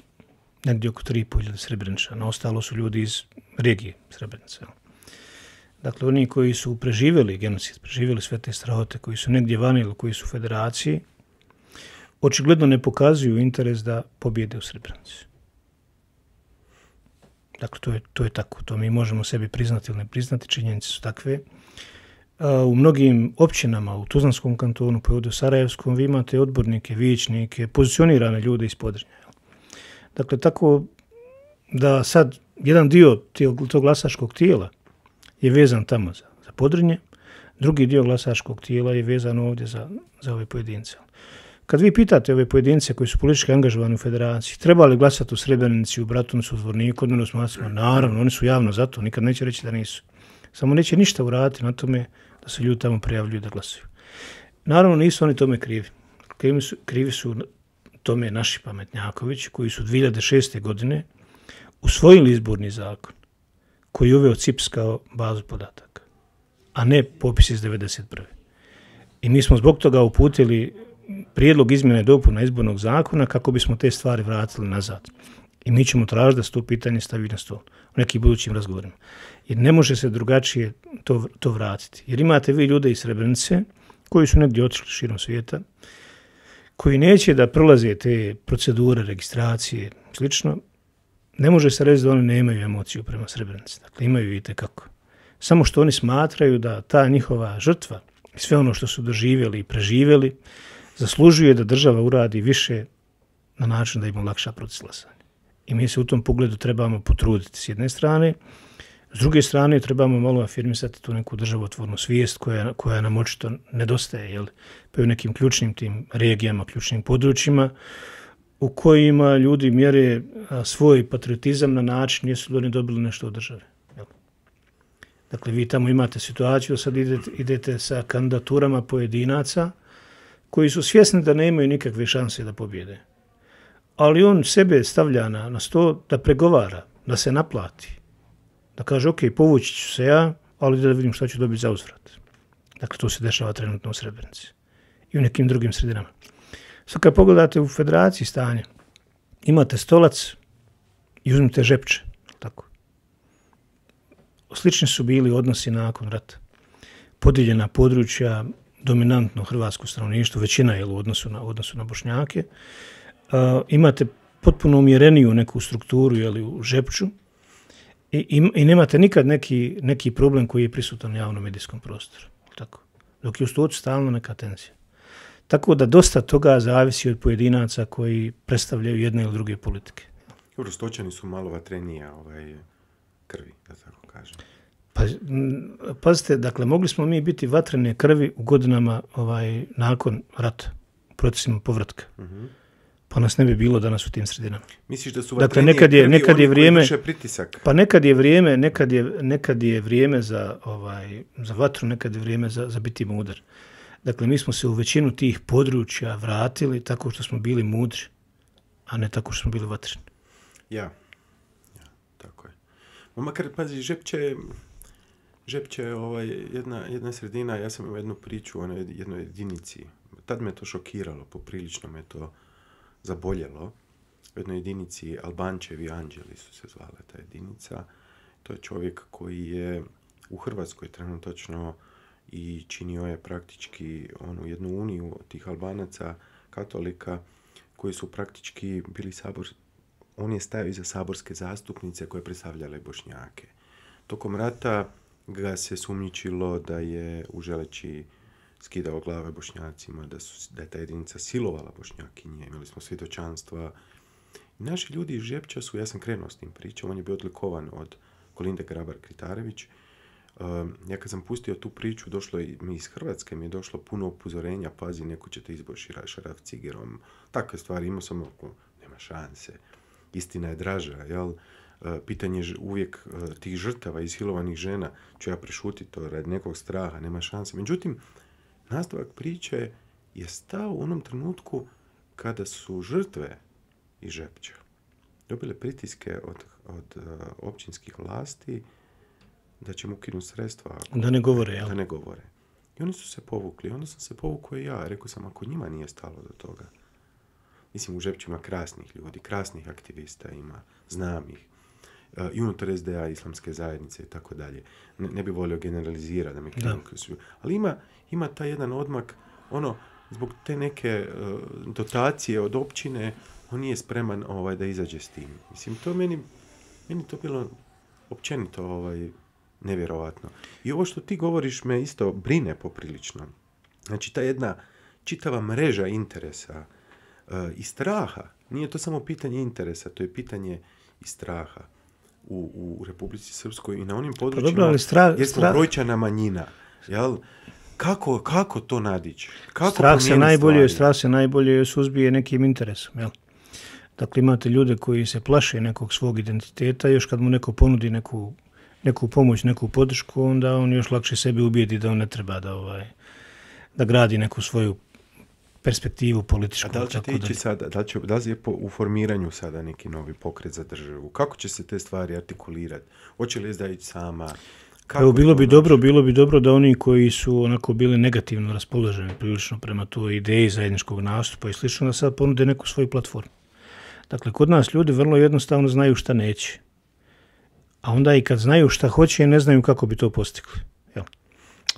negdje oko 3,5 na Ostalo su ljudi iz regije Srebrenice. Dakle, oni koji su preživjeli genocid, preživjeli sve te strahote, koji su negdje vani ili koji su u federaciji, očigledno ne pokazuju interes da pobjede u Srebrenici. Dakle, to je, tako. To mi možemo sebi priznati ili ne priznati. Činjenice su takve. U mnogim općinama u Tuzanskom kantonu, pa i u Sarajevskom, vi imate odbornike, vijećnike, pozicionirane ljude iz podrinja. Dakle, tako da sad jedan dio tog glasačkog tijela je vezan tamo za, za podrinje, drugi dio glasačkog tijela je vezan ovdje za, za ove pojedince. Kad vi pitate ove pojedince koji su politički angažovani u federaciji, treba li glasati u Srebrenici, u Bratuncu, u Zvorniku, odmjeno smo Naravno, oni su javno za to, nikad neće reći da nisu. Samo neće ništa uraditi na tome da se ljudi tamo prijavljuju da glasaju. Naravno, nisu oni tome krivi. su, krivi su tome naši pametnjakovići koji su 2006. godine usvojili izborni zakon koji je uveo CIPS kao bazu podataka, a ne popis iz 1991. I mi smo zbog toga uputili prijedlog izmjene dopuna izbornog zakona kako bismo te stvari vratili nazad. I mi ćemo tražiti da se to pitanje stavi na stol u nekim budućim razgovorima. Jer ne može se drugačije to, to vratiti. Jer imate vi ljude iz Srebrenice koji su negdje otišli širom svijeta, koji neće da prolaze te procedure, registracije, slično, ne može se reći da oni nemaju emociju prema Srebrenici. Dakle, imaju i tekako. Samo što oni smatraju da ta njihova žrtva, sve ono što su doživjeli i preživjeli, zaslužuje da država uradi više na način da im olakša proces I mi se u tom pogledu trebamo potruditi s jedne strane, s druge strane, trebamo malo afirmisati tu neku državotvornu svijest koja, koja nam očito nedostaje, jel? pa u nekim ključnim tim regijama, ključnim područjima, u kojima ljudi mjere svoj patriotizam na način nisu li oni dobili nešto od države. Jel? Dakle, vi tamo imate situaciju, sad idete, idete sa kandidaturama pojedinaca koji su svjesni da nemaju nikakve šanse da pobjede. Ali on sebe stavlja na, na sto da pregovara, da se naplati da kaže ok, povući ću se ja, ali da vidim šta ću dobiti za uzvrat. Dakle, to se dešava trenutno u Srebrenici i u nekim drugim sredinama. Sad kad pogledate u federaciji stanje, imate stolac i uzmite žepče. Tako. Slični su bili odnosi nakon rata. Podijeljena područja, dominantno hrvatsko stanovništvo, većina je u odnosu na, odnosu na bošnjake. imate potpuno umjereniju neku strukturu jeli, u žepču, i, nemate nikad neki, neki problem koji je prisutan u javnom medijskom prostoru. Tako. Dok je u stalno neka tenzija. Tako da dosta toga zavisi od pojedinaca koji predstavljaju jedne ili druge politike. Dobro, su malo vatrenija ovaj, krvi, da tako kažem. Pa, pazite, dakle, mogli smo mi biti vatrene krvi u godinama ovaj, nakon rata, u procesima povratka. Mhm pa nas ne bi bilo danas u tim sredinama. Misliš da su dakle, nekad je, nekad je vrijeme, pritisak? Pa nekad je vrijeme, nekad je, nekad je vrijeme za, ovaj, za vatru, nekad je vrijeme za, za biti mudar. Dakle, mi smo se u većinu tih područja vratili tako što smo bili mudri, a ne tako što smo bili vatreni. Ja. ja, tako je. Ma makar, pazi, Žepće, Žepće ovaj, jedna, jedna sredina, ja sam imao jednu priču o jednoj jedinici. Tad me to šokiralo, poprilično me to zaboljelo u jednoj jedinici Albančevi anđeli su se zvala ta jedinica. To je čovjek koji je u Hrvatskoj trenutačno i činio je praktički onu jednu uniju tih Albanaca, katolika, koji su praktički bili sabor... On je stajao iza saborske zastupnice koje predstavljale Bošnjake. Tokom rata ga se sumnjičilo da je u želeći skidao glave bošnjacima, da, da je ta jedinica silovala bošnjakinje, imali smo svjedočanstva. Naši ljudi iz Žepća su, ja sam krenuo s tim pričam, on je bio odlikovan od Kolinde Grabar-Kritarević. Um, ja kad sam pustio tu priču, došlo je mi iz Hrvatske, mi je došlo puno upozorenja, pazi, neko će te izboći šaraf cigerom, takve stvari, imao sam oko, nema šanse, istina je draža, jel? Uh, pitanje uvijek uh, tih žrtava, izhilovanih žena, ću ja prešutiti to radi nekog straha, nema šanse. Međutim, Nastavak priče je stao u onom trenutku kada su žrtve i Žepća dobile pritiske od, od e, općinskih vlasti da će mu ukinuti sredstva. da ne govore, Da ne govore. I oni su se povukli. Onda sam se povukao i ja. Rekao sam, ako njima nije stalo do toga. Mislim, u Žepću krasnih ljudi, krasnih aktivista ima, znam ih. E, i unutar SDA, islamske zajednice i tako dalje. Ne bi volio generalizirati da mi Ali ima, ima taj jedan odmak, ono, zbog te neke e, dotacije od općine, on nije spreman ovaj, da izađe s tim. Mislim, to meni, meni to bilo općenito ovaj, nevjerovatno. I ovo što ti govoriš me isto brine poprilično. Znači, ta jedna čitava mreža interesa e, i straha, nije to samo pitanje interesa, to je pitanje i straha u, Republici Srpskoj i na onim područjima pa dobro, brojčana manjina. Jel? Kako, kako to nadići? Kako strah, se najbolje, strah se najbolje suzbije nekim interesom. Jel? Dakle, imate ljude koji se plaše nekog svog identiteta, još kad mu neko ponudi neku, pomoć, neku podršku, onda on još lakše sebi ubijedi da on ne treba da, ovaj, da gradi neku svoju perspektivu političku. A da li ćete ići sada, da li, će, da li je u formiranju sada neki novi pokret za državu? Kako će se te stvari artikulirati? Hoće li da ići sama? Kako bilo bi dobro, bilo bi dobro da oni koji su onako bili negativno raspoloženi prilično prema toj ideji zajedničkog nastupa i slično, da sad ponude neku svoju platformu. Dakle, kod nas ljudi vrlo jednostavno znaju šta neće. A onda i kad znaju šta hoće, ne znaju kako bi to postigli. Tako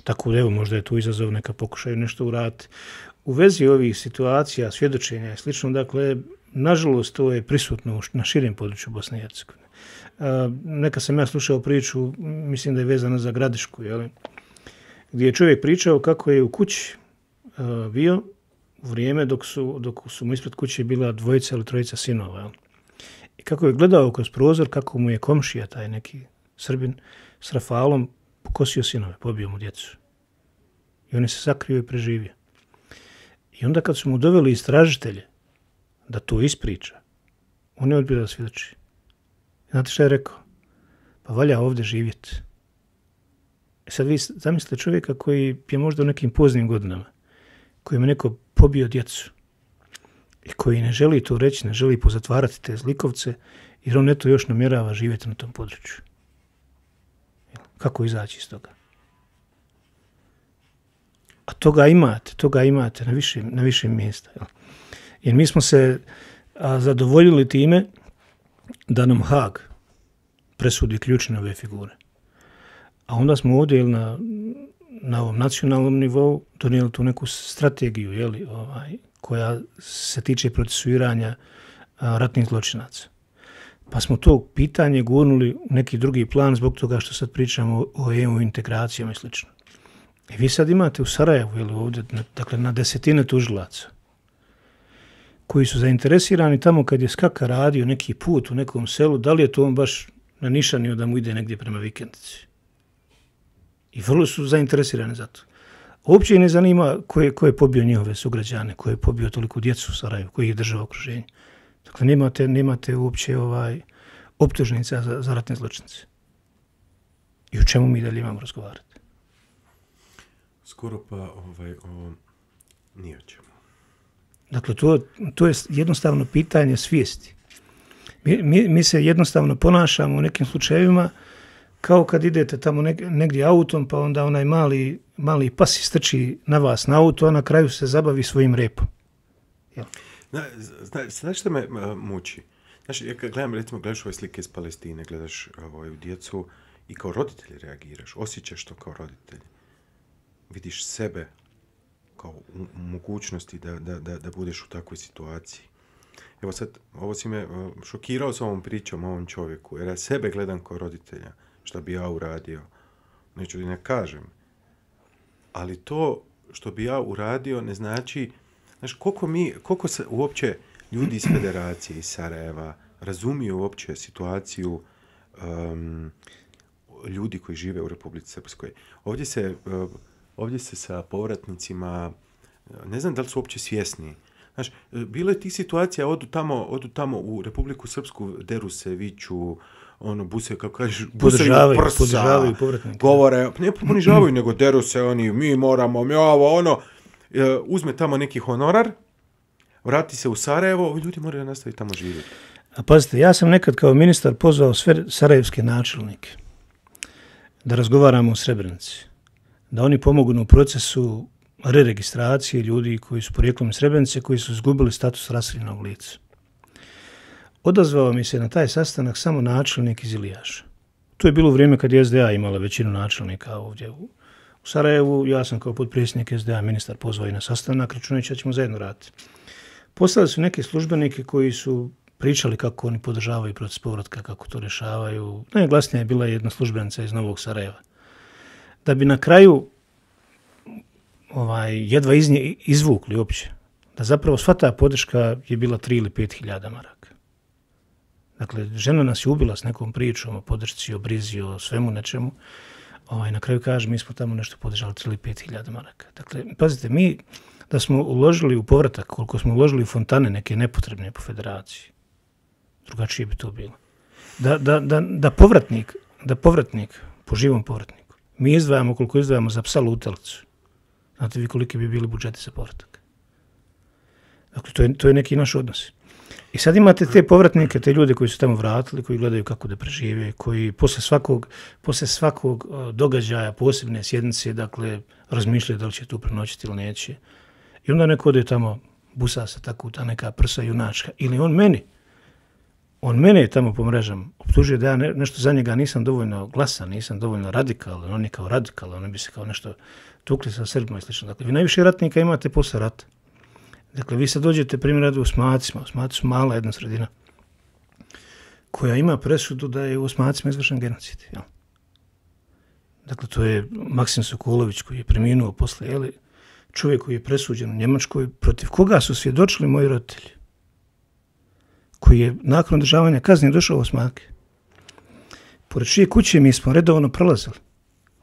Tako evo, možda je tu izazov, neka pokušaju nešto uraditi. U vezi ovih situacija, svjedočenja i slično, dakle, nažalost, to je prisutno na širem području Bosne i Hercegovine. Neka sam ja slušao priču, mislim da je vezana za Gradišku, jeli? gdje je čovjek pričao kako je u kući bio u vrijeme dok su, dok su mu ispred kuće bila dvojica ili trojica sinova. I kako je gledao kroz prozor, kako mu je komšija, taj neki srbin, s Rafalom pokosio sinove, pobio mu djecu. I on je se sakrio i preživio. I onda kad su mu doveli istražitelje da to ispriča, on je odbio da svjedoči. Znate šta je rekao? Pa valja ovdje živjeti. E sad vi zamislite čovjeka koji je možda u nekim poznim godinama, koji je neko pobio djecu i koji ne želi to reći, ne želi pozatvarati te zlikovce, jer on eto još namjerava živjeti na tom području. Kako izaći iz toga? A toga imate, toga imate na više, mjesta. Jer mi smo se zadovoljili time da nam Hag presudi ključne ove figure. A onda smo ovdje na, ovom nacionalnom nivou donijeli tu neku strategiju jeli, ovaj, koja se tiče procesuiranja ratnih zločinaca. Pa smo to pitanje gurnuli u neki drugi plan zbog toga što sad pričamo o EU integracijama i slično. I vi sad imate u Sarajevu ili ovdje, dakle na desetine tužilaca koji su zainteresirani tamo kad je skaka radio neki put u nekom selu, da li je to on baš nanišanio da mu ide negdje prema vikendici. I vrlo su zainteresirani za to. Uopće ne zanima ko je, ko je pobio njihove sugrađane, ko je pobio toliko djecu u Sarajevu, koji je država okruženje. Dakle, nemate, nemate uopće ovaj, optužnica za, za ratne zločince. I u čemu mi dalje imamo razgovarati? skoro pa, ovaj, o, nije čemu. Dakle, to, to je jednostavno pitanje svijesti. Mi, se jednostavno ponašamo u nekim slučajevima kao kad idete tamo negdje autom, pa onda onaj mali, mali pas istrči na vas na auto, a na kraju se zabavi svojim repom. Jel? Zna, zna, što me muči? Znaš, ja gledam, recimo, gledaš ove slike iz Palestine, gledaš ovaj, u djecu i kao roditelj reagiraš, osjećaš to kao roditelj vidiš sebe kao u mogućnosti da, da, budeš u takvoj situaciji. Evo sad, ovo si me e, šokirao s ovom pričom o ovom čovjeku, jer ja sebe gledam kao roditelja, što bi ja uradio. Neću da ne kažem. Ali to što bi ja uradio ne znači, znaš, koliko mi, koliko se uopće ljudi iz federacije, iz Sarajeva, razumiju uopće situaciju ljudi koji žive u Republici Srpskoj. Ovdje se e, ovdje se sa povratnicima, e, ne znam da li su uopće svjesni. Znaš, e, bilo je tih situacija, odu tamo, odu tamo u Republiku Srpsku, deru se, viću, ono, buse, kako kažeš, prsa, govore, ne ponižavaju, nego deru se oni, mi moramo, mi ono, e, uzme tamo neki honorar, vrati se u Sarajevo, ovi ljudi moraju nastaviti tamo živjeti. A pazite, ja sam nekad kao ministar pozvao sve sarajevske načelnike da razgovaramo o Srebrenici da oni pomognu u procesu reregistracije ljudi koji su porijeklom iz Srebrenice, koji su izgubili status raseljenog lica. Odazvao mi se na taj sastanak samo načelnik iz Ilijaša. To je bilo vrijeme kad je SDA imala većinu načelnika ovdje u, u Sarajevu. Ja sam kao potpredsjednik SDA ministar pozvao i na sastanak, računajući da ćemo zajedno raditi. poslali su neki službenike koji su pričali kako oni podržavaju proces povratka, kako to rješavaju. Najglasnija je bila jedna službenica iz Novog Sarajeva da bi na kraju ovaj, jedva iz nje izvukli uopće. Da zapravo sva ta podrška je bila 3 ili pet hiljada maraka. Dakle, žena nas je ubila s nekom pričom o podršci, o brizi, o svemu nečemu. Ovaj, na kraju kaže, mi smo tamo nešto podržali 3 ili 5 hiljada maraka. Dakle, pazite, mi da smo uložili u povratak, koliko smo uložili u fontane neke nepotrebne po federaciji, drugačije bi to bilo. Da, da povratnik, da povratnik, po živom povratniku, mi izdvajamo koliko izdvajamo za psa lutalicu. Znate vi koliki bi bili budžeti za povratak. Dakle, to je, neki naš odnos. I sad imate te povratnike, te ljude koji su tamo vratili, koji gledaju kako da prežive, koji posle svakog, posle svakog događaja, posebne sjednice, dakle, razmišljaju da li će tu prenoćiti ili neće. I onda neko ode tamo, busa se tako u ta neka prsa junačka. Ili on meni, on mene je tamo po mrežama optužio da ja nešto za njega nisam dovoljno glasan, nisam dovoljno radikalan, on je kao radikalan, on bi se kao nešto tukli sa Srbima i slično. Dakle, vi najviše ratnika imate posle rata. Dakle, vi sad dođete primjer u Osmacima, Osmaci mala jedna sredina koja ima presudu da je u Osmacima izvršen genocid. Jel? Dakle, to je Maksim Sokolović koji je preminuo posle, čovjek koji je presuđen u Njemačkoj, protiv koga su svjedočili moji roditelji koji je nakon održavanja kazne došao u Osmake. Pored čije kuće mi smo redovno prolazili.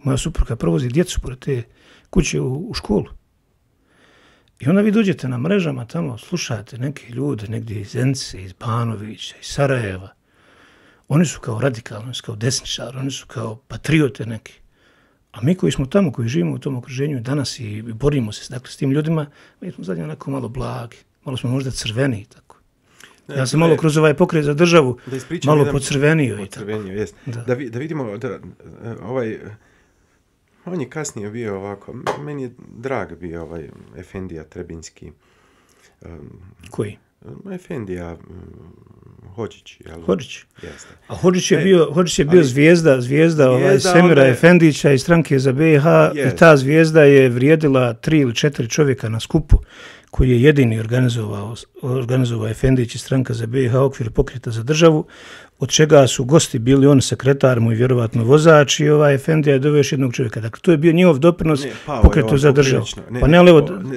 Moja supruga provozi djecu pored te kuće u, školu. I onda vi dođete na mrežama tamo, slušate neke ljude negdje iz Ence, iz Banovića, iz Sarajeva. Oni su kao radikalni, kao desničari, oni su kao patriote neki. A mi koji smo tamo, koji živimo u tom okruženju danas i borimo se dakle, s tim ljudima, mi smo zadnje onako malo blagi, malo smo možda crveni i tako. Ja sam malo kroz ovaj pokret za državu malo pocrvenio. jest. Da. vidimo, ovaj, on je kasnije bio ovako, meni je drag bio ovaj Efendija Trebinski. Koji? Efendija Hođić. Hođić. A Hođić je e, bio, zvijezda, zvijezda ovaj Semira Efendića iz stranke za BiH i ta zvijezda je vrijedila tri ili četiri čovjeka na skupu koji je jedini organizovao, organizovao Efendić i stranka za BiH okvir pokreta za državu, od čega su gosti bili on sekretar mu i vjerovatno vozač i ovaj Efendija je doveo još jednog čovjeka. Dakle, to je bio njihov doprinos pokretu za državu. pa ne, ali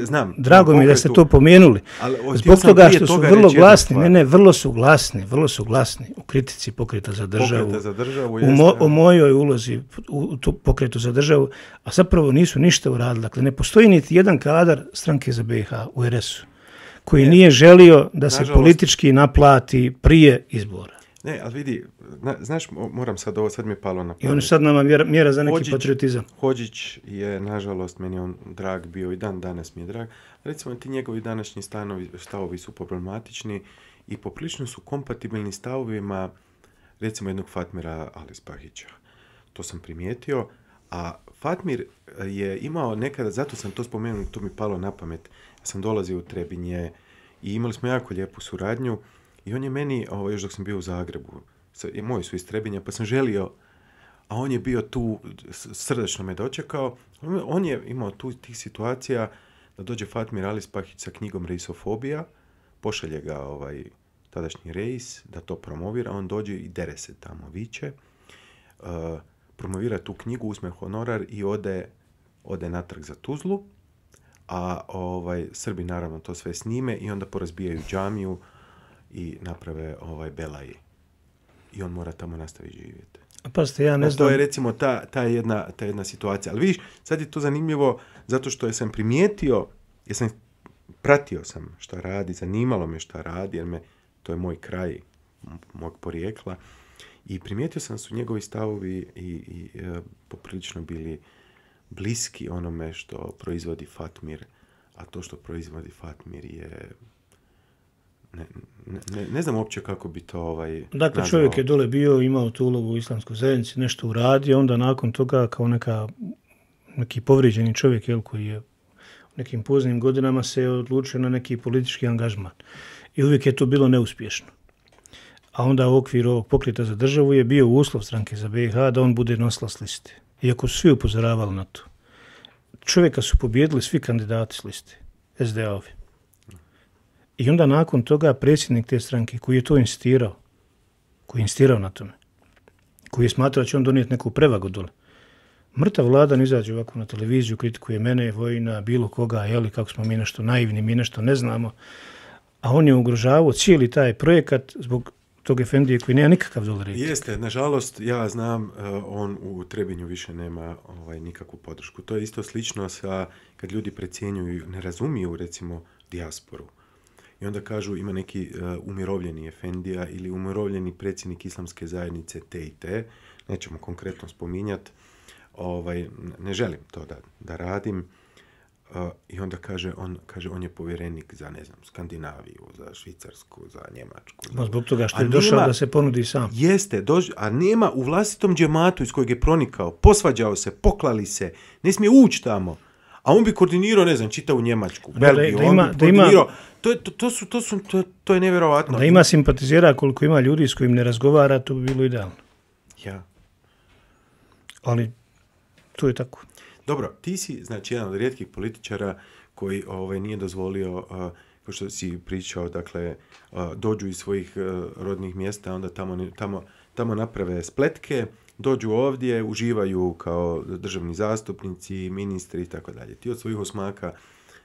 znam, drago mi je da ste to pomenuli. Ali, Zbog toga što su vrlo glasni, ne, vrlo su glasni, vrlo su glasni u kritici pokreta za državu, u, mojoj ulozi u tu pokretu za državu, a zapravo nisu ništa uradili. Dakle, ne postoji niti jedan kadar stranke za BiH u koji nije želio da se politički naplati prije izbora. Ne, ali vidi, znaš, moram sad ovo, sad mi je palo na pamet. I on sad nama mjera, za neki patriotizam. Hođić je, nažalost, meni on drag bio i dan danas mi je drag. Recimo, ti njegovi današnji stanovi, stavovi su problematični i poprilično su kompatibilni stavovima, recimo, jednog Fatmira Alispahića. To sam primijetio, a Fatmir je imao nekada, zato sam to spomenuo, to mi palo na pamet, sam dolazio u Trebinje i imali smo jako lijepu suradnju i on je meni, ovaj, još dok sam bio u Zagrebu, moji su iz Trebinja, pa sam želio, a on je bio tu, srdečno me dočekao, on je imao tu tih situacija da dođe Fatmir Ali sa knjigom Reisofobija, pošalje ga ovaj tadašnji reis da to promovira, on dođe i dere se tamo, viće, eh, promovira tu knjigu, uzme honorar i ode, ode natrag za Tuzlu a ovaj, Srbi naravno to sve snime i onda porazbijaju džamiju i naprave ovaj belaji. I on mora tamo nastaviti živjeti. ja ne znam... To je recimo ta, ta, jedna, ta jedna situacija. Ali vidiš, sad je to zanimljivo zato što sam primijetio, jer sam pratio sam što radi, zanimalo me šta radi, jer me, to je moj kraj, mog porijekla. I primijetio sam su njegovi stavovi i, i e, poprilično bili bliski onome što proizvodi Fatmir, a to što proizvodi Fatmir je... Ne, ne, znam uopće kako bi to ovaj... Dakle, čovjek je dole bio, imao tu ulogu u islamskoj zajednici, nešto uradio, onda nakon toga kao neki povrijeđeni čovjek koji je u nekim poznim godinama se odlučio na neki politički angažman. I uvijek je to bilo neuspješno a onda u okviru ovog pokreta za državu je bio uslov stranke za BiH da on bude s liste iako su svi upozoravali na to. Čovjeka su pobijedili svi kandidati s liste, SDA-ovi. I onda nakon toga predsjednik te stranke koji je to insistirao, koji je insistirao na tome, koji je smatrao da će on donijeti neku prevagu dole, Vlada vladan izađe ovako na televiziju, kritikuje mene, vojna, bilo koga, jeli, kako smo mi nešto naivni, mi nešto ne znamo, a on je ugrožavao cijeli taj projekat zbog tog Efendije koji nema nikakav Jeste, nažalost, ja znam, e, on u Trebinju više nema ovaj, nikakvu podršku. To je isto slično sa kad ljudi precjenjuju, ne razumiju recimo dijasporu. I onda kažu ima neki e, umirovljeni Efendija ili umirovljeni predsjednik islamske zajednice te i te, nećemo konkretno spominjati, ovaj, ne želim to da radim. I onda kaže on, je povjerenik za, ne znam, Skandinaviju, za Švicarsku, za Njemačku. Zbog toga što je došao da se ponudi sam. Jeste, a nema u vlastitom džematu iz kojeg je pronikao, posvađao se, poklali se, ne smije ući tamo. A on bi koordinirao, ne znam, čitao u Njemačku, Belgiju, ima, to, je, to, su, to, je nevjerovatno. Da ima simpatizira, koliko ima ljudi s kojim ne razgovara, to bi bilo idealno. Ja. Ali to je tako. Dobro, ti si znači jedan od rijetkih političara koji ovaj, nije dozvolio, uh, što si pričao, dakle, uh, dođu iz svojih uh, rodnih mjesta, onda tamo, tamo, naprave spletke, dođu ovdje, uživaju kao državni zastupnici, ministri i tako dalje. Ti od svojih osmaka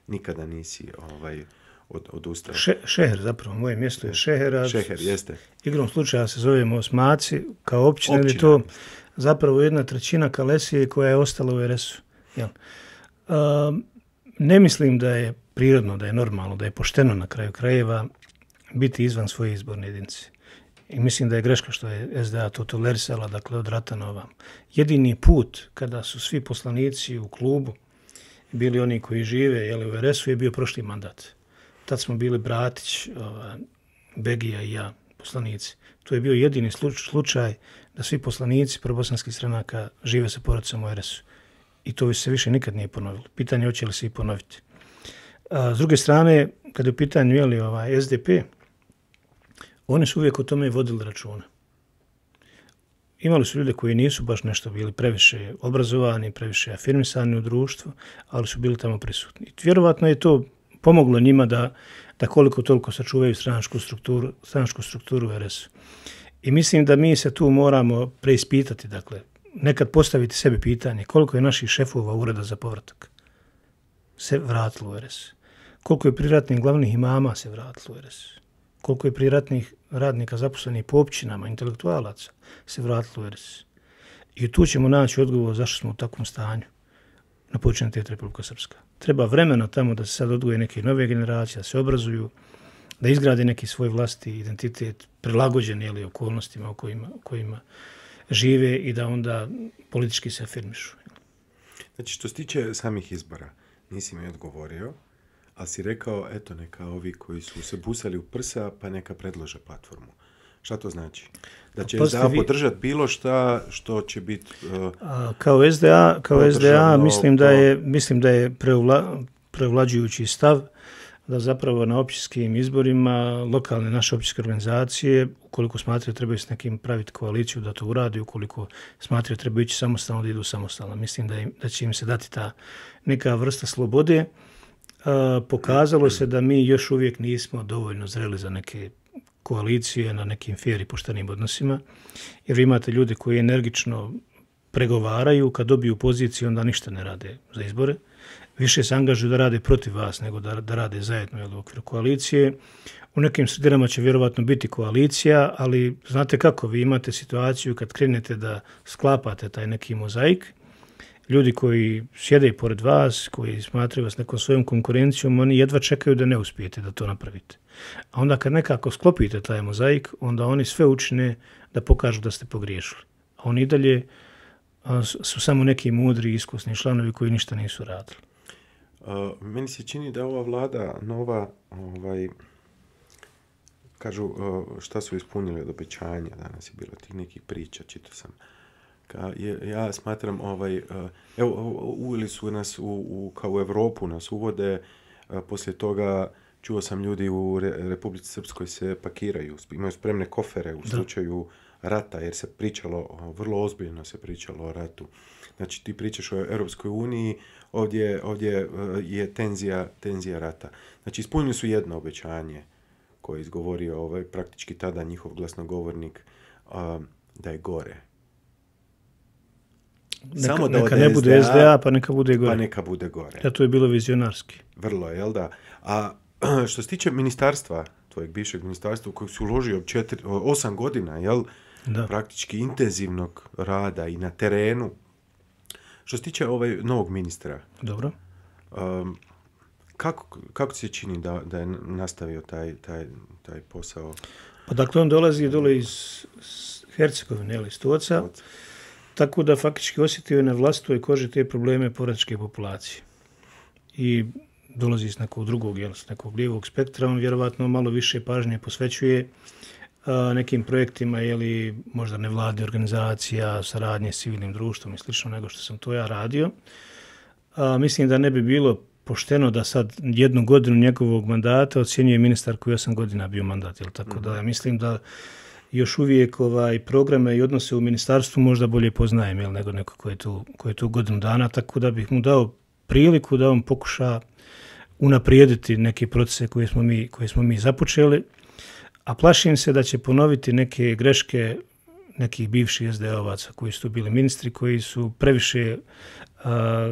nikada nisi ovaj, od, odustao. Še, šeher zapravo, moje mjesto je Šehera. Šeher, jeste. Igrom slučaja se zovemo Osmaci, kao općina, općina. je to zapravo jedna trećina Kalesije koja je ostala u Eresu. Jel? Ehm, ne mislim da je prirodno, da je normalno, da je pošteno na kraju krajeva biti izvan svoje izborne jedinice. I mislim da je greška što je SDA to tolerisala, dakle od rata Jedini put kada su svi poslanici u klubu bili oni koji žive jeli, u RS-u je bio prošli mandat. Tad smo bili Bratić, Begija i ja, poslanici. To je bio jedini slučaj da svi poslanici probosanskih stranaka žive sa porodicom u RS-u i to se više nikad nije ponovilo. Pitanje hoće li se i ponoviti. A, s druge strane, kada je u pitanju ovaj, SDP, oni su uvijek o tome vodili računa. Imali su ljude koji nisu baš nešto bili previše obrazovani, previše afirmisani u društvu, ali su bili tamo prisutni. I vjerovatno je to pomoglo njima da, da koliko toliko sačuvaju stranačku strukturu, stranačku strukturu rs I mislim da mi se tu moramo preispitati, dakle, nekad postaviti sebi pitanje koliko je naših šefova ureda za povratak se vratilo u RS. Koliko je priratnih glavnih imama se vratilo u RS. Koliko je priratnih radnika zaposlenih po općinama, intelektualaca se vratilo u RS. I tu ćemo naći odgovor zašto smo u takvom stanju na počinjenje Republika Srpska. Treba vremena tamo da se sad odgoje neke nove generacije, da se obrazuju, da izgrade neki svoj vlasti identitet, prilagođen ili okolnostima u kojima, kojima žive i da onda politički se afirmišu. Znači, što se tiče samih izbora, nisi mi odgovorio, ali si rekao, eto, neka ovi koji su se busali u prsa, pa neka predlože platformu. Šta to znači? Da će pa SDA podržati bilo šta što će biti... Uh, kao SDA, mislim, da je, mislim da je prevlađujući stav da zapravo na općinskim izborima lokalne naše općinske organizacije, ukoliko smatraju trebaju s nekim praviti koaliciju da to uradi, ukoliko smatraju trebaju ići samostalno da idu samostalno. Mislim da, da će im se dati ta neka vrsta slobode. pokazalo se da mi još uvijek nismo dovoljno zreli za neke koalicije na nekim fer i poštenim odnosima, jer imate ljude koji energično pregovaraju, kad dobiju poziciju onda ništa ne rade za izbore više se angažuju da rade protiv vas nego da, rade zajedno jel, u okviru koalicije. U nekim sredinama će vjerovatno biti koalicija, ali znate kako, vi imate situaciju kad krenete da sklapate taj neki mozaik, ljudi koji sjede pored vas, koji smatraju vas nekom svojom konkurencijom, oni jedva čekaju da ne uspijete da to napravite. A onda kad nekako sklopite taj mozaik, onda oni sve učine da pokažu da ste pogriješili. A oni i dalje su samo neki mudri iskusni članovi koji ništa nisu radili. Uh, meni se čini da ova vlada nova, ovaj, kažu uh, šta su ispunili od obećanja, danas je bilo tih nekih priča, čito sam. ja smatram, ovaj, uh, evo, uveli su nas u, kao u Europu, nas uvode, poslije toga čuo sam ljudi u Republici Srpskoj se pakiraju, imaju spremne kofere u slučaju rata, jer se pričalo, vrlo ozbiljno se pričalo o ratu. Znači ti pričaš o Europskoj uniji, ovdje, e, je tenzija, tenzija rata. Znači, ispunili su jedno obećanje koje je izgovorio ovaj, praktički tada njihov glasnogovornik da je gore. Neka, Samo neka ne bude SDA, pa neka bude pa gore. Pa neka bude gore. Da, to je bilo vizionarski. Vrlo, jel da? A što se tiče ministarstva, tvojeg bivšeg ministarstva, u kojeg si uložio osam godina, jel? Da. Praktički intenzivnog rada i na terenu, što se tiče ovaj novog ministra. Dobro. Um, kako, se čini da, je nastavio taj, taj, taj posao? Pa dakle, on dolazi dole iz Hercegovine, ili iz Tuoca, tako da faktički osjetio je na vlastitoj koži te probleme poračke populacije. I dolazi iz nekog drugog, jel, s nekog lijevog spektra, on vjerovatno malo više pažnje posvećuje E, nekim projektima, ili možda nevladne organizacija, saradnje s civilnim društvom i slično nego što sam to ja radio. A, e, mislim da ne bi bilo pošteno da sad jednu godinu njegovog mandata ocjenjuje ministar koji osam godina bio mandat, jel tako mhm. da mislim da još uvijek ovaj programe i odnose u ministarstvu možda bolje poznajem jel, nego neko koji je, tu, godinu dana, tako da bih mu dao priliku da on pokuša unaprijediti neke procese koje smo mi, koje smo mi započeli a plašim se da će ponoviti neke greške nekih bivših sd ovaca, koji su tu bili ministri, koji su previše e,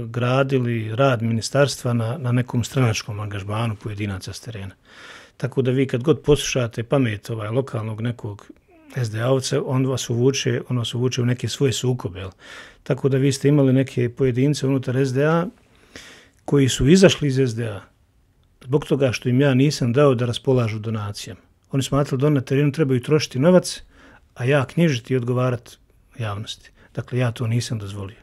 gradili rad ministarstva na, nekom stranačkom angažmanu pojedinaca s terena. Tako da vi kad god poslušate pamet ovaj, lokalnog nekog SDA-ovca, on vas uvuče, on vas uvuče u neke svoje sukobe. Tako da vi ste imali neke pojedince unutar SDA koji su izašli iz SDA zbog toga što im ja nisam dao da raspolažu donacijama. Oni smatrali da oni na terenu trebaju trošiti novac, a ja knjižiti i odgovarati javnosti. Dakle, ja to nisam dozvolio.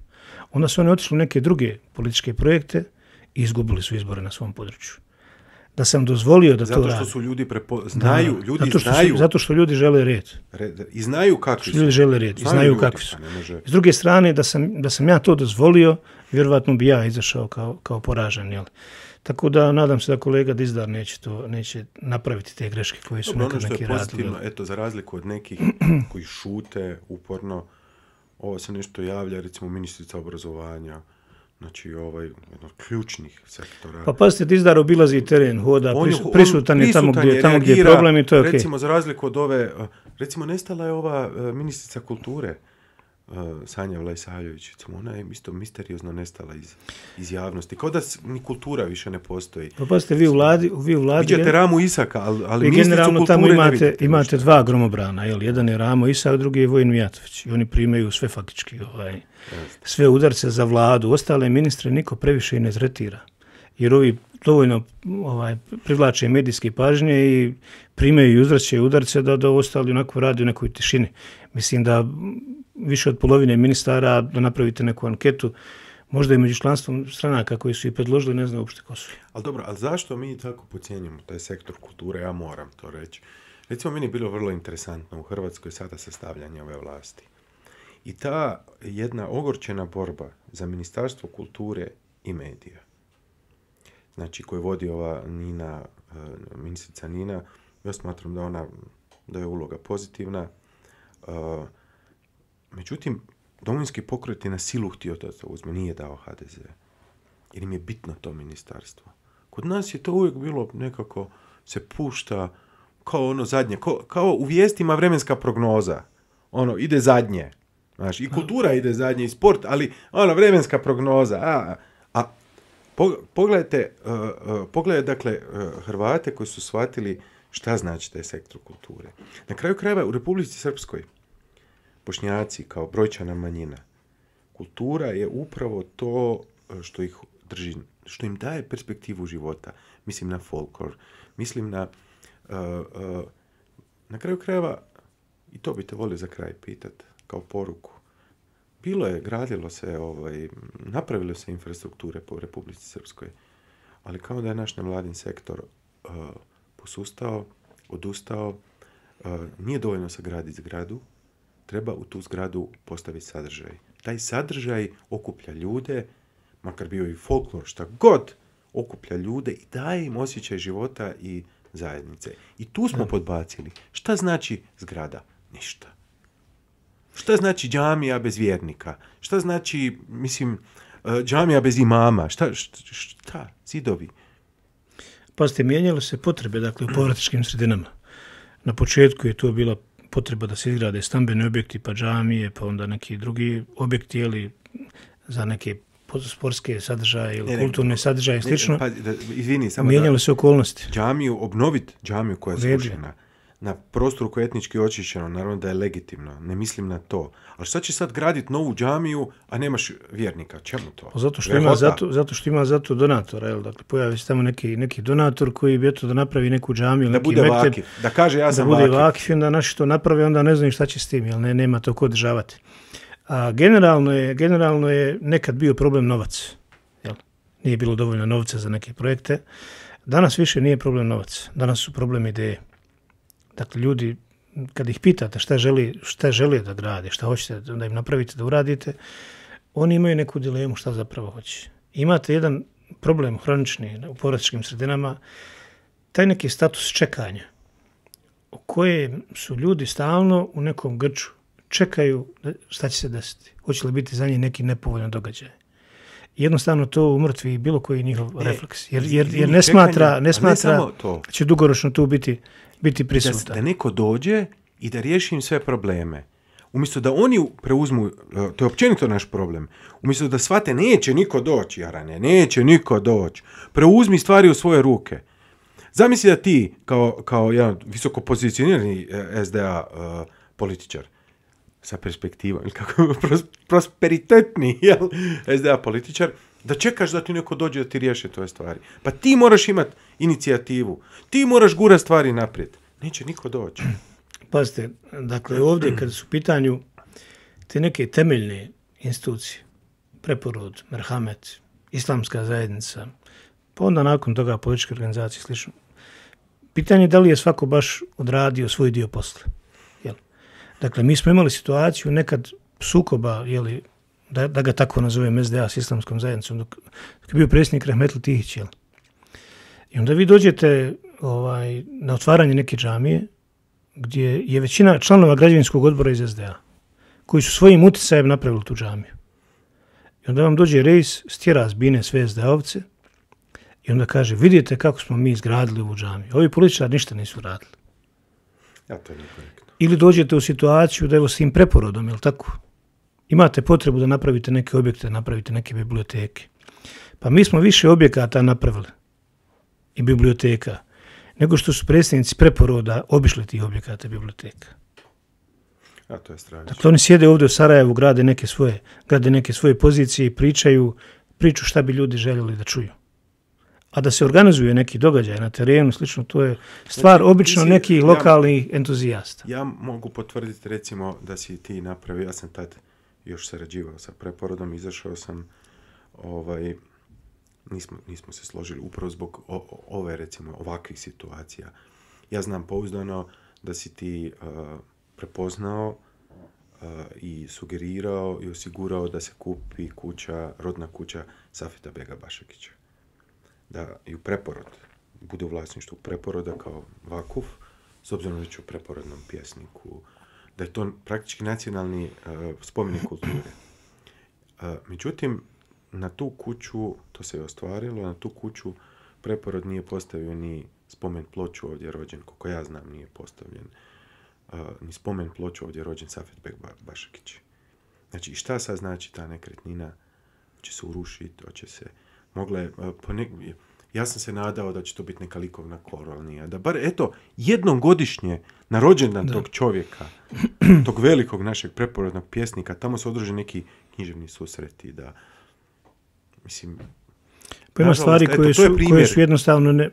Onda su oni otišli u neke druge političke projekte i izgubili su izbore na svom području. Da sam dozvolio da zato to Zato što su ljudi znaju, ljudi zato što znaju. zato što ljudi žele red. red. I znaju kakvi su. Ljudi žele red, i znaju kakvi su. Pa S druge strane, da sam, ja to dozvolio, vjerovatno bi ja izašao kao, kao poražen, jel? Tako da nadam se da kolega Dizdar neće, to, neće napraviti te greške koje su ono neki nekad je Eto, za razliku od nekih koji šute uporno, ovo se nešto javlja, recimo ministrica obrazovanja, znači ovaj, od ključnih sektora. Pa pazite, Dizdar obilazi teren, hoda, prisutan, je tamo gdje, tamo gdje je problem i to je okej. Recimo, za razliku od ove, eh, recimo nestala je ova eh, ministrica kulture, Uh, Sanja Vlajsavljević, ona je isto misteriozno nestala iz, iz javnosti. Kao da ni kultura više ne postoji. Pa ste vi u vladi... Vi u vladi Vidite Ramu Isaka, ali, ali generalno tamo imate, imate dva gromobrana, jel? jedan je Ramo Isak, drugi je Vojn Mijatović. I oni primaju sve faktički, ovaj, sve udarce za vladu. Ostale ministre niko previše i ne tretira. Jer ovi dovoljno ovaj, privlače medijske pažnje i primaju i uzvraćaju udarce da, da ostali onako radi u nekoj tišini. Mislim da više od polovine ministara da napravite neku anketu, možda i među članstvom stranaka koji su i predložili, ne znam uopšte ko su. Ali dobro, ali zašto mi tako pocijenjamo taj sektor kulture, ja moram to reći. Recimo, meni je bilo vrlo interesantno u Hrvatskoj sada sastavljanje ove vlasti. I ta jedna ogorčena borba za Ministarstvo kulture i medija, znači koju vodi ova Nina, e, ministrica Nina, ja smatram da ona, da je uloga pozitivna, e, Međutim, domovinski pokret je na silu htio da to uzme, nije dao HDZ. Jer im je bitno to ministarstvo. Kod nas je to uvijek bilo nekako, se pušta kao ono zadnje, kao, u vijestima vremenska prognoza. Ono, ide zadnje. Znaš, i kultura ide zadnje, i sport, ali ono, vremenska prognoza. A, e, e, pogledajte, dakle, e, Hrvate koji su shvatili šta znači taj sektor kulture. Na kraju krajeva u Republici Srpskoj, bošnjaci kao brojčana manjina, kultura je upravo to e, što ih drži, što im daje perspektivu života. Mislim na folklor, mislim na... E, e, na kraju krajeva, i to bi te volio za kraj pitat, kao poruku. Bilo je, gradilo se, ovaj, napravilo se infrastrukture po Republici Srpskoj, ali kao da je naš nevladin sektor posustao, odustao, nije dovoljno sagraditi zgradu, treba u tu zgradu postaviti sadržaj. Taj sadržaj okuplja ljude, makar bio i folklor, šta god, okuplja ljude i daje im osjećaj života i zajednice. I tu smo podbacili. Šta znači zgrada? Ništa. Šta znači džamija bez vjernika? Šta znači, mislim, e, džamija bez imama? Šta, šta, zidovi? Pazite, mijenjale se potrebe, dakle, u povratičkim sredinama. Na početku je to bila potreba da se izgrade stambeni objekti, pa džamije, pa onda neki drugi objekti, ili za neke sportske sadržaje ili e, kulturne sadržaje i slično. Pa, samo Mijenjale se okolnosti. Džamiju, obnovit džamiju koja je Vredi na prostoru koje je etnički očišćeno, naravno da je legitimno, ne mislim na to. Ali šta će sad graditi novu džamiju, a nemaš vjernika? Čemu to? Pa zato što, ima zato, zato što zato donatora, jel? Dakle, pojavi se tamo neki, donator koji bi eto da napravi neku džamiju, da neki bude mekteb, da kaže ja sam da bude vakif. i onda naši to naprave, onda ne znaju šta će s tim, jel? Ne, nema to ko održavati. A generalno je, generalno je nekad bio problem novac, jel? Nije bilo dovoljno novca za neke projekte. Danas više nije problem novac, danas su problem ideje. Dakle, ljudi, kad ih pitate šta, želi, šta žele da grade, šta hoćete da im napravite, da uradite, oni imaju neku dilemu šta zapravo hoće. Imate jedan problem hronični u porodičkim sredinama, taj neki status čekanja u kojem su ljudi stalno u nekom grču, čekaju šta će se desiti, hoće li biti za njih neki nepovoljan događaj. Jednostavno to umrtvi bilo koji njihov e, refleks, jer, jer, jer ne smatra, ne smatra će dugoročno tu biti biti Da, neko dođe i da riješi im sve probleme. Umjesto da oni preuzmu, e, to je općenito naš problem, umjesto da shvate neće niko doći, Jarane, neće niko doći, preuzmi stvari u svoje ruke. Zamisli da ti, kao, kao jedan visoko pozicionirani e, SDA e, političar, sa perspektivom, ili kako prosperitetni SDA političar, da čekaš da ti neko dođe da ti riješi tvoje stvari. Pa ti moraš imati inicijativu. Ti moraš gura stvari naprijed. Neće niko doći. Pazite, dakle ovdje kad su u pitanju te neke temeljne institucije, preporod, merhamet, islamska zajednica, pa onda nakon toga političke organizacije slično. Pitanje da li je svako baš odradio svoj dio posla. Jel? Dakle, mi smo imali situaciju nekad sukoba, jeli, da, da ga tako nazovem SDA s islamskom zajednicom, dok, je bio predsjednik Rahmetli Tihić, jel? I onda vi dođete ovaj, na otvaranje neke džamije gdje je većina članova građevinskog odbora iz SDA koji su svojim utjecajem napravili tu džamiju. I onda vam dođe rejs, stjera zbine sve SDA-ovce i onda kaže vidite kako smo mi izgradili ovu džamiju. Ovi političari ništa nisu radili. Ili dođete u situaciju da evo s tim preporodom, jel tako? Imate potrebu da napravite neke objekte, napravite neke biblioteke. Pa mi smo više objekata napravili i biblioteka, nego što su predstavnici preporoda obišli tih objekata biblioteka. A to je stravično. Dakle, oni sjede ovdje u Sarajevu, grade neke svoje, grade neke svoje pozicije i pričaju priču šta bi ljudi željeli da čuju. A da se organizuje neki događaj na terenu, slično, to je stvar znači, obično nekih neki lokalni entuzijasta. Ja mogu potvrditi recimo da si ti napravio, ja sam tad još sarađivao sa preporodom, izašao sam ovaj, nismo, nismo se složili upravo zbog ove recimo ovakvih situacija. Ja znam pouzdano da si ti uh, prepoznao uh, i sugerirao i osigurao da se kupi kuća, rodna kuća Safeta Bega Bašakića. Da u preporod bude u vlasništvu preporoda kao vakuf, s obzirom da u preporodnom pjesniku, da je to praktički nacionalni uh, spomenik kulture. Međutim, na tu kuću, to se je ostvarilo, na tu kuću preporod nije postavio ni spomen ploču ovdje rođen, koliko ja znam nije postavljen, ni spomen ploču ovdje rođen Safet Bek Bašakić. Znači, šta sad znači ta nekretnina? će se urušiti, će se... Mogla je, ja sam se nadao da će to biti neka likovna kolonija, da bar, eto, jednom godišnje na rođendan tog čovjeka, tog velikog našeg preporodnog pjesnika, tamo se odruže neki književni susreti, da Mislim, pa ima stvari koje, su, koje su jednostavno ne,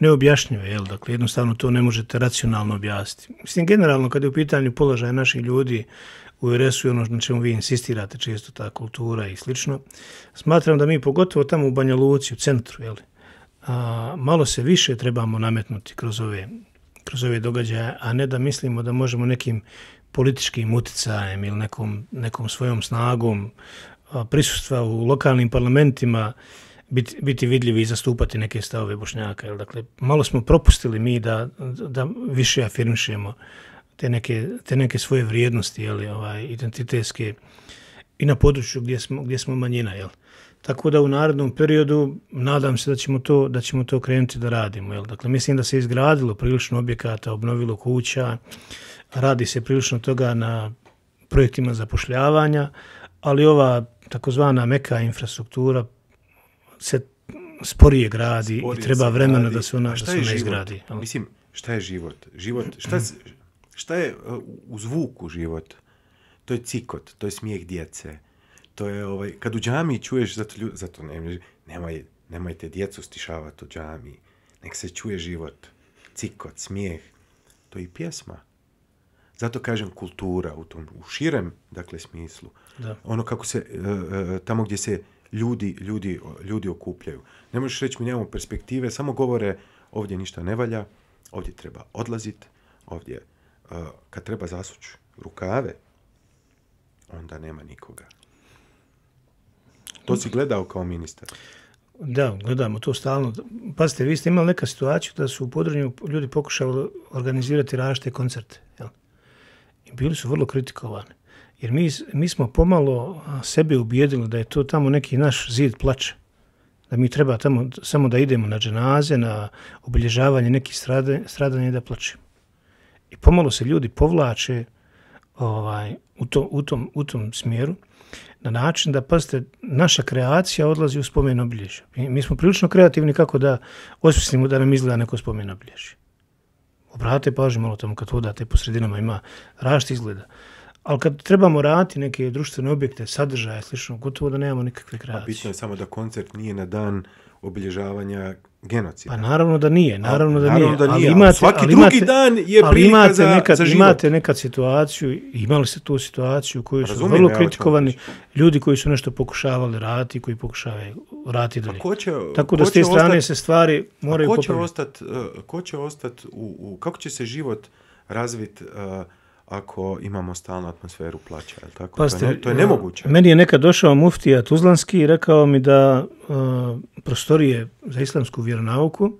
neobjašnjive, jel? Dakle, jednostavno to ne možete racionalno objasniti. Mislim, generalno, kad je u pitanju položaj naših ljudi u RS-u i ono na čemu vi insistirate, često ta kultura i slično, smatram da mi pogotovo tamo u Banja Luci, u centru, jel? malo se više trebamo nametnuti kroz ove, događaje, a ne da mislimo da možemo nekim političkim utjecajem ili nekom, nekom svojom snagom prisustva u lokalnim parlamentima biti, vidljivi i zastupati neke stavove Bošnjaka. Jel? Dakle, malo smo propustili mi da, da više afirmišemo te neke, svoje vrijednosti, jel? Ovaj, identitetske i na području gdje smo, gdje smo manjina. Jel? Tako da u narednom periodu nadam se da ćemo to, da ćemo to krenuti da radimo. Jel? Dakle, mislim da se izgradilo prilično objekata, obnovilo kuća, radi se prilično toga na projektima zapošljavanja, ali ova takozvana meka infrastruktura se sporije gradi i treba vremena da se ona, šta da se ona izgradi. Pa mislim, šta je život? život šta, šta je u zvuku život? To je cikot, to je smijeh djece. To je ovaj, kad u džami čuješ, zato, ljud, zato nemojte djecu stišavati u džami. Nek se čuje život, cikot, smijeh. To je i pjesma. Zato kažem kultura u tom u širem dakle smislu. Ono kako se e, e, tamo gdje se ljudi, ljudi, ljudi okupljaju. Ne možeš reći mi nemamo perspektive, samo govore ovdje ništa ne valja, ovdje treba odlaziti, ovdje e, kad treba zasući rukave, onda nema nikoga. To si gledao kao ministar. Da, gledamo to stalno. Pazite, vi ste imali neka situaciju da su u Podrinju ljudi pokušali organizirati različite koncerte. Jel? i bili su vrlo kritikovani. Jer mi, smo pomalo sebe ubijedili da je to tamo neki naš zid plaća. Da mi treba tamo samo da idemo na dženaze, na obilježavanje nekih stradanja i da plaćemo. I pomalo se ljudi povlače ovaj, u, tom, smjeru na način da, pazite, naša kreacija odlazi u spomen obilježje. Mi, mi smo prilično kreativni kako da osmislimo da nam izgleda neko spomen obilježje obratite pažnju malo tamo kad hodate po sredinama ima rašt izgleda. Ali kad trebamo raditi neke društvene objekte, sadržaje, slično, gotovo da nemamo nikakve kreacije. A bitno je samo da koncert nije na dan obilježavanja genocida. Pa naravno da nije, naravno da nije. Da nije. svaki drugi dan je prilika imate za, imate nekad situaciju, imali ste tu situaciju u kojoj pa su vrlo kritikovani ljudi koji su nešto pokušavali raditi, koji pokušavaju raditi pa dalje. Tako da s te strane se stvari pa moraju ko će Ostat, eh, ko će ostati, u, kako će se život razviti eh, ako imamo stalnu atmosferu plaća. Jel tako? to, je e, nemoguće. Meni je nekad došao muftija Tuzlanski i rekao mi da e, prostorije za islamsku vjeronauku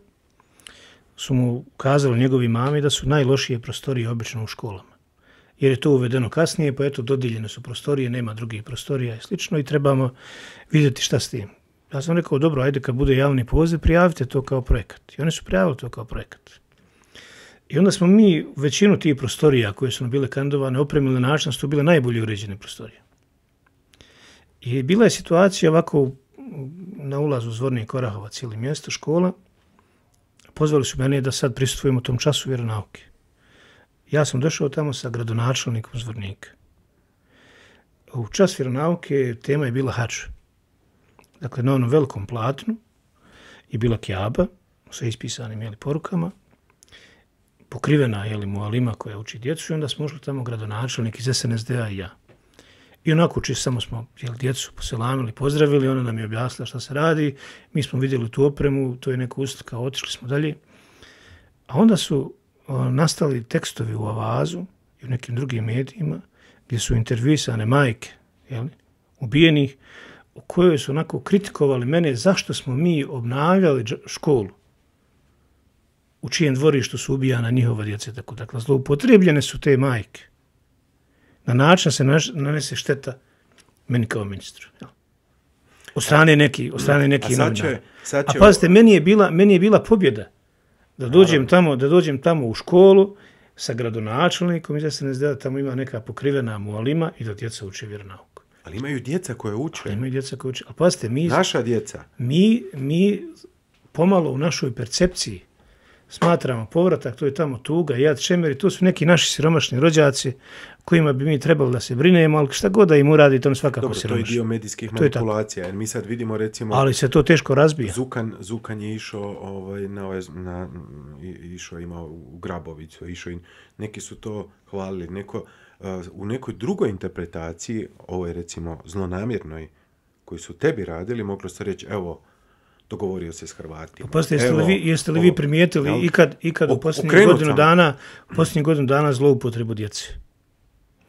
su mu kazali njegovi mami da su najlošije prostorije obično u školama. Jer je to uvedeno kasnije, pa eto, dodijeljene su prostorije, nema drugih prostorija i slično i trebamo vidjeti šta s tim. Ja sam rekao, dobro, ajde kad bude javni poziv, prijavite to kao projekat. I oni su prijavili to kao projekat. I onda smo mi većinu tih prostorija koje su nam bile kandovane opremili na način su to bile najbolje uređene prostorije. I bila je situacija ovako na ulazu Zvorni Korahova, cijeli mjesto, škola. Pozvali su mene da sad u tom času vjeronauke. Ja sam došao tamo sa gradonačelnikom Zvornika. U čas vjeronauke tema je bila hač. Dakle, na onom velikom platnu je bila kjaba sa ispisanim jeli, porukama pokrivena je li, mualima koja uči djecu i onda smo ušli tamo gradonačelnik iz SNSD-a i ja. I onako uči, samo smo jel, djecu poselamili, pozdravili, ona nam je objasnila šta se radi, mi smo vidjeli tu opremu, to je neka uslika, otišli smo dalje. A onda su nastali tekstovi u Avazu i u nekim drugim medijima gdje su intervjuisane majke jel, ubijenih u kojoj su onako kritikovali mene zašto smo mi obnavljali školu u čijem dvorištu su ubijana njihova djeca. Tako, dakle, zloupotrebljene su te majke. Na način se nanese šteta meni kao ministru. Od strane neki, od strane neki A, pazite, meni je bila, meni bila pobjeda da dođem tamo, da dođem tamo u školu sa gradonačelnikom i da se ne da tamo ima neka pokrivena mualima i da djeca uče vjeronauk. Ali imaju djeca koje uče. Ali imaju djeca koje uče. A pazite, mi... Naša djeca. Mi, mi pomalo u našoj percepciji smatramo povratak, to je tamo tuga, jad, čemeri, tu su neki naši siromašni rođaci kojima bi mi trebali da se brinemo, ali šta god da im uradi, to on svakako Dobro, to je dio medijskih manipulacija, jer mi sad vidimo recimo... Ali se to teško razbija. Zukan, je išao, ovaj, na, ovaj, na, išao imao u Grabovicu, išao neki su to hvalili, neko, eh, u nekoj drugoj interpretaciji, ovoj recimo zlonamjernoj, koji su tebi radili, moglo se reći, evo, dogovorio se s Hrvatima. Pa jeste, vi, jeste li vi primijetili ikad, ikad u posljednjih godinu dana, posljednjih godinu dana zloupotrebu djece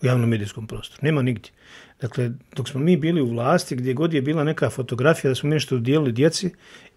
u javnom medijskom prostoru? Nema nigdje. Dakle, dok smo mi bili u vlasti, gdje god je bila neka fotografija da smo nešto udijelili djeci,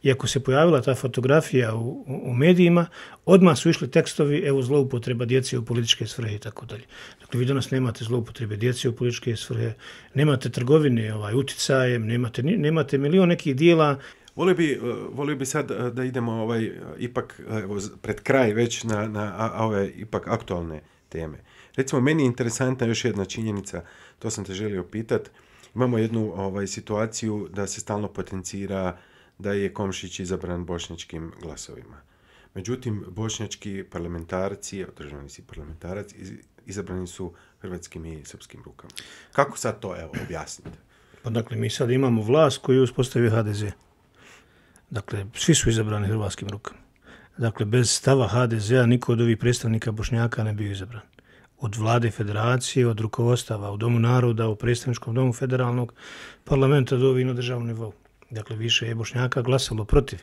i ako se pojavila ta fotografija u, medijima, odmah su išli tekstovi, evo, zloupotreba djece u političke svrhe i tako dalje. Dakle, vi danas nemate zloupotrebe djece u političke svrhe, nemate trgovine ovaj, uticajem, nemate, nemate milion nekih dijela Eh, volio bi, sad eh, da idemo ovaj, ipak eh, pred kraj već na, na ove ipak aktualne teme. Recimo, meni je interesantna još jedna činjenica, to sam te želio pitati. Imamo jednu ovaj, situaciju da se stalno potencira da je Komšić izabran bošnjačkim glasovima. Međutim, bošnjački parlamentarci, državni si parlamentarac, izabrani su hrvatskim i srpskim rukama. Kako sad to evo, objasnite? Pa dakle, mi sad imamo vlast koju uspostavio HDZ. Dakle, svi su izabrani hrvatskim rukama. Dakle, bez stava HDZ-a niko od ovih predstavnika Bošnjaka ne bio izabran. Od vlade federacije, od rukovostava, u Domu naroda, u predstavničkom domu federalnog parlamenta do ovih na državnom nivou. Dakle, više je Bošnjaka glasalo protiv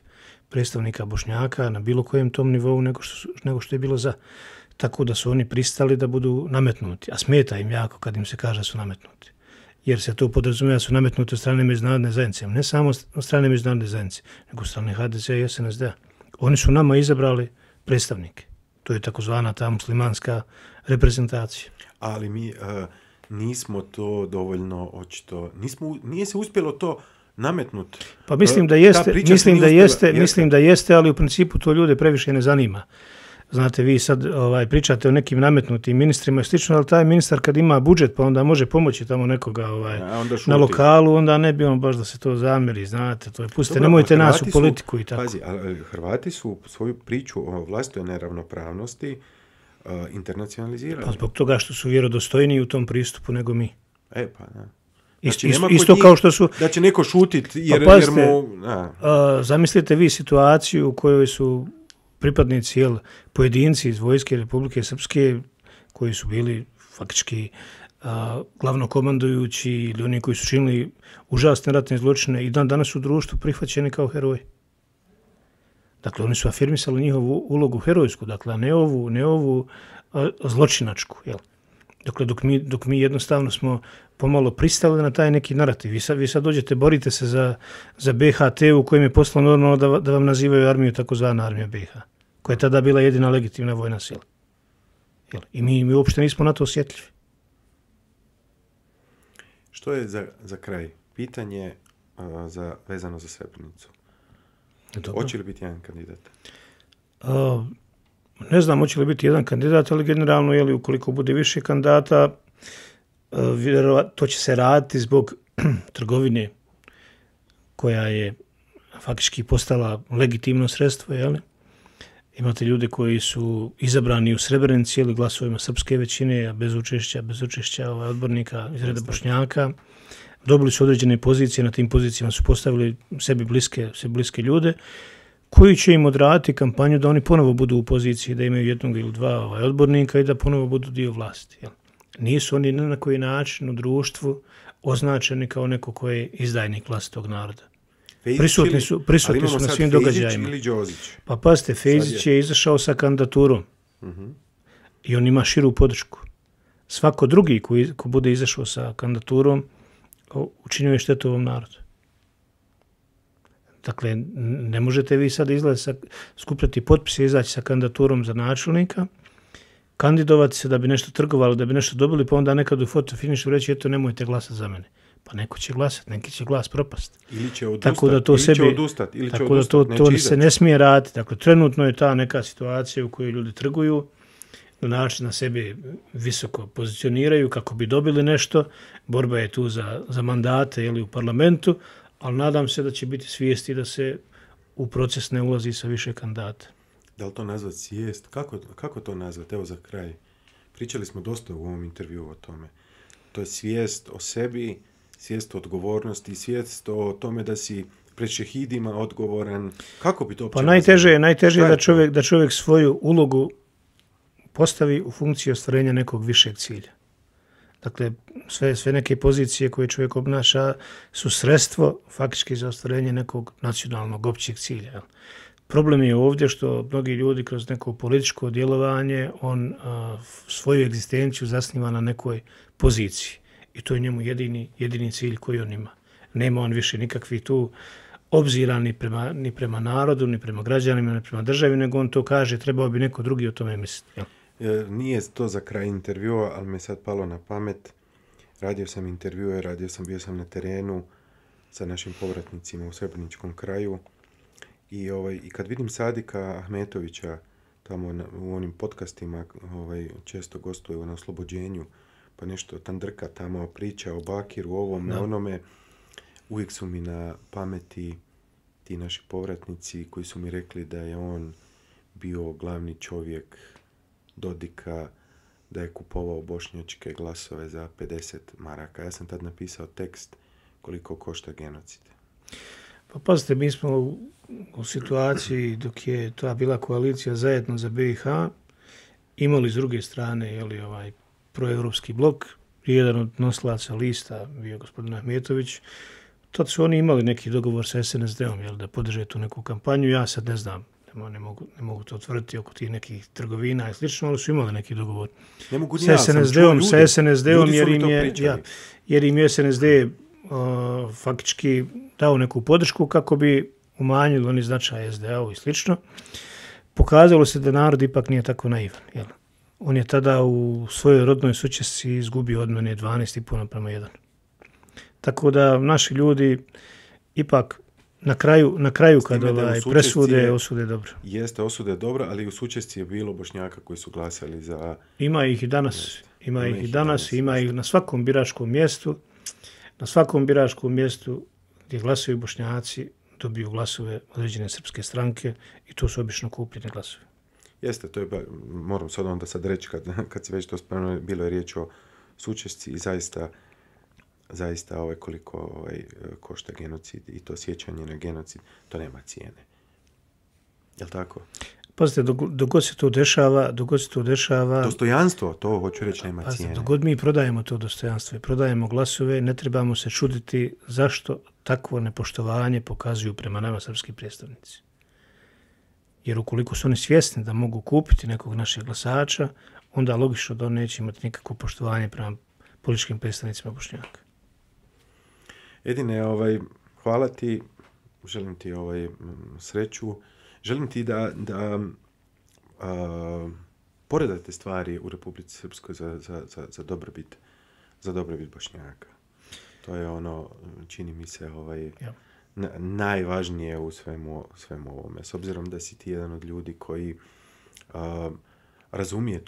predstavnika Bošnjaka na bilo kojem tom nivou nego nego što je bilo za. Tako da su oni pristali da budu nametnuti, a smeta im jako kad im se kaže da su nametnuti jer se to podrazumijeva su nametnute strane međunarodne zajednice, ne samo strane međunarodne zajednice, nego strane HDZ i SNSD. Oni su nama izabrali predstavnike. To je takozvana ta muslimanska reprezentacija. Ali mi e, nismo to dovoljno očito, nije se uspjelo to nametnuti. Pa mislim e, da jeste, mislim da jeste, mislim da jeste, ali u principu to ljude previše ne zanima. Znate, vi sad ovaj, pričate o nekim nametnutim ministrima i slično, ali taj ministar kad ima budžet pa onda može pomoći tamo nekoga ovaj, na lokalu, onda ne bi on baš da se to zamjeri, znate, to je puste, nemojte nas u politiku i tako. Pazi, a e, Hrvati su svoju priču o vlastitoj neravnopravnosti e, internacionalizirali. Pa zbog toga što su vjerodostojniji u tom pristupu nego mi. E pa, da. Znači, isto, kao što su... Da će neko šutit jer, pa, pazite, e, zamislite vi situaciju u kojoj su pripadnici, jel, pojedinci iz Vojske Republike Srpske koji su bili faktički glavno komandujući ili oni koji su činili užasne ratne zločine i dan danas su u društvu prihvaćeni kao heroji. Dakle, oni su afirmisali njihovu ulogu herojsku, dakle, ne ovu, ne ovu zločinačku, jel? Dakle, dok mi, jednostavno smo pomalo pristali na taj neki narativ. Vi sad, vi dođete, borite se za, za BHT u kojem je poslano normalno da, vam nazivaju armiju takozvana armija BiH, koja je tada bila jedina legitimna vojna sila. I mi, mi uopšte nismo na to osjetljivi. Što je za, kraj pitanje za, vezano za Srebrenicu? Hoće li biti jedan kandidat? Ne znam hoće li biti jedan kandidat, ali generalno je ukoliko bude više kandidata, e, to će se raditi zbog trgovine koja je faktički postala legitimno sredstvo, jel? Imate ljude koji su izabrani u Srebrenici ili glasovima srpske većine, a bez učešća, bez učešća ovaj, odbornika iz reda Bošnjaka. Dobili su određene pozicije, na tim pozicijama su postavili sebi bliske, se bliske ljude koji će im odraditi kampanju da oni ponovo budu u poziciji da imaju jednog ili dva ovaj, odbornika i da ponovo budu dio vlasti. Nisu oni na koji način u društvu označeni kao neko koji je izdajnik vlastitog naroda. prisutni su, na svim događajima. Ili pa pazite, Fejzić je. izašao sa kandidaturom mhm. i on ima širu podršku. Svako drugi koji ko bude izašao sa kandidaturom učinio je štetu ovom narodu. Dakle, ne možete vi sad izlaziti, skupljati potpise, izaći sa kandidaturom za načelnika, kandidovati se da bi nešto trgovali, da bi nešto dobili, pa onda nekad u fotofinišu reći, eto, nemojte glasati za mene. Pa neko će glasati, neki će glas propast. Ili će odustati, tako da to ili sebi, će odustati, ili tako da to, to se ne smije raditi. Dakle, trenutno je ta neka situacija u kojoj ljudi trguju, na način na sebi visoko pozicioniraju kako bi dobili nešto. Borba je tu za mandate ili u parlamentu, ali nadam se da će biti svijesti da se u proces ne ulazi sa više kandidata. Da li to nazvat svijest? Kako, to nazvat? Evo za kraj. Pričali smo dosta u ovom intervju o tome. To je svijest o sebi, svijest o odgovornosti, svijest o tome da si pred šehidima odgovoran. Kako bi to Pa najteže je, najteže je da čovjek, da čovjek svoju ulogu postavi u funkciji ostvarenja nekog višeg cilja. Dakle, sve, sve neke pozicije koje čovjek obnaša su sredstvo faktički za ostvarenje nekog nacionalnog općeg cilja. Problem je ovdje što mnogi ljudi kroz neko političko djelovanje, on svoju egzistenciju zasniva na nekoj poziciji. I to je njemu jedini, cilj koji on ima. Nema on više nikakvi tu obzira ni prema, ni narodu, ni prema građanima, ni prema državi, nego on to kaže, trebao bi neko drugi o tome misliti. E, nije to za kraj intervjua, ali me je sad palo na pamet. Radio sam intervjue, radio sam, bio sam na terenu sa našim povratnicima u Srebreničkom kraju. I, ovaj, I kad vidim Sadika Ahmetovića tamo u onim podcastima, ovaj, često gostuje na oslobođenju, pa nešto tandrka tamo priča o Bakiru, ovome, onome, uvijek su mi na pameti ti naši povratnici koji su mi rekli da je on bio glavni čovjek Dodika da je kupovao bošnjačke glasove za 50 maraka. Ja sam tad napisao tekst koliko košta genocid. Pa pazite, mi smo u, situaciji dok je ta bila koalicija zajedno za BiH, imali s druge strane jeli, ovaj proevropski blok, jedan od noslaca lista bio gospodin Ahmetović, tad su oni imali neki dogovor sa SNSD-om jel, da podrže tu neku kampanju, ja sad ne znam ne, mogu, ne mogu to otvrti oko tih nekih trgovina i slično, ali su imali neki dogovor. Ne mogu sa snsd jer, im je, jer im je SNSD faktički dao neku podršku kako bi umanjili oni značaj sda i slično. Pokazalo se da narod ipak nije tako naivan. Jel? On je tada u svojoj rodnoj sučesti izgubio od mene 12,5 naprema 1. Tako da naši ljudi ipak na kraju, na kraju kad ovaj, presude osude dobro. Jeste, osude dobro, ali u sučesci je bilo bošnjaka koji su glasali za... Ima ih i danas, ima, ih i danas, ima ih na svakom biračkom mjestu. Na svakom biračkom mjestu gdje glasaju bošnjaci dobiju glasove određene srpske stranke i to su obično kupljene glasove. Jeste, to je, moram sad onda sad reći kad, kad se već to spremno, bilo je riječ o sučesci i zaista zaista ovaj, koliko ovaj, košta genocid i to sjećanje na genocid, to nema cijene. Jel tako? Pazite, dok, dok se to dešava, dok se to dešava... Dostojanstvo, to hoću reći, nema cijene. Dok god mi prodajemo to dostojanstvo i prodajemo glasove, ne trebamo se čuditi zašto takvo nepoštovanje pokazuju prema nama srpski predstavnici. Jer ukoliko su oni svjesni da mogu kupiti nekog našeg glasača, onda logično da on neće imati nikakvo poštovanje prema političkim predstavnicima Bošnjaka. Edine, ovaj, hvala ti, želim ti ovaj, sreću, želim ti da, da poredate stvari u Republici Srpskoj za, za, za, dobrobit za Bošnjaka. To je ono, čini mi se, ovaj, najvažnije u svemu, ovome. S obzirom da si ti jedan od ljudi koji razumije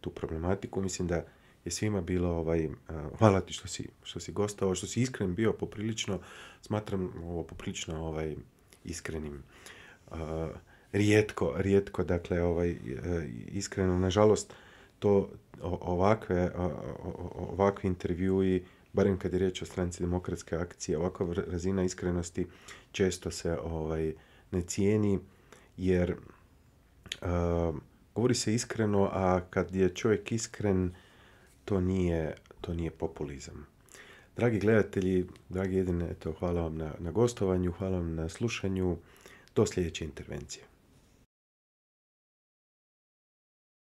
tu problematiku, mislim da je svima bilo, ovaj, eh, hvala što si, što si gostao, što si iskren bio poprilično, smatram ovo poprilično ovaj, iskrenim. Eh, rijetko, rijetko, dakle, ovaj, eh, iskreno, nažalost, to ovakve, ovakvi intervjui, barem kad je riječ o stranci demokratske akcije, ovakva razina iskrenosti često se ovaj, ne cijeni, jer govori se iskreno, a kad je čovjek iskren, to nije, to nije populizam. Dragi gledatelji, dragi jedine, eto, hvala vam na, na gostovanju, hvala vam na slušanju. Do sljedeće intervencije.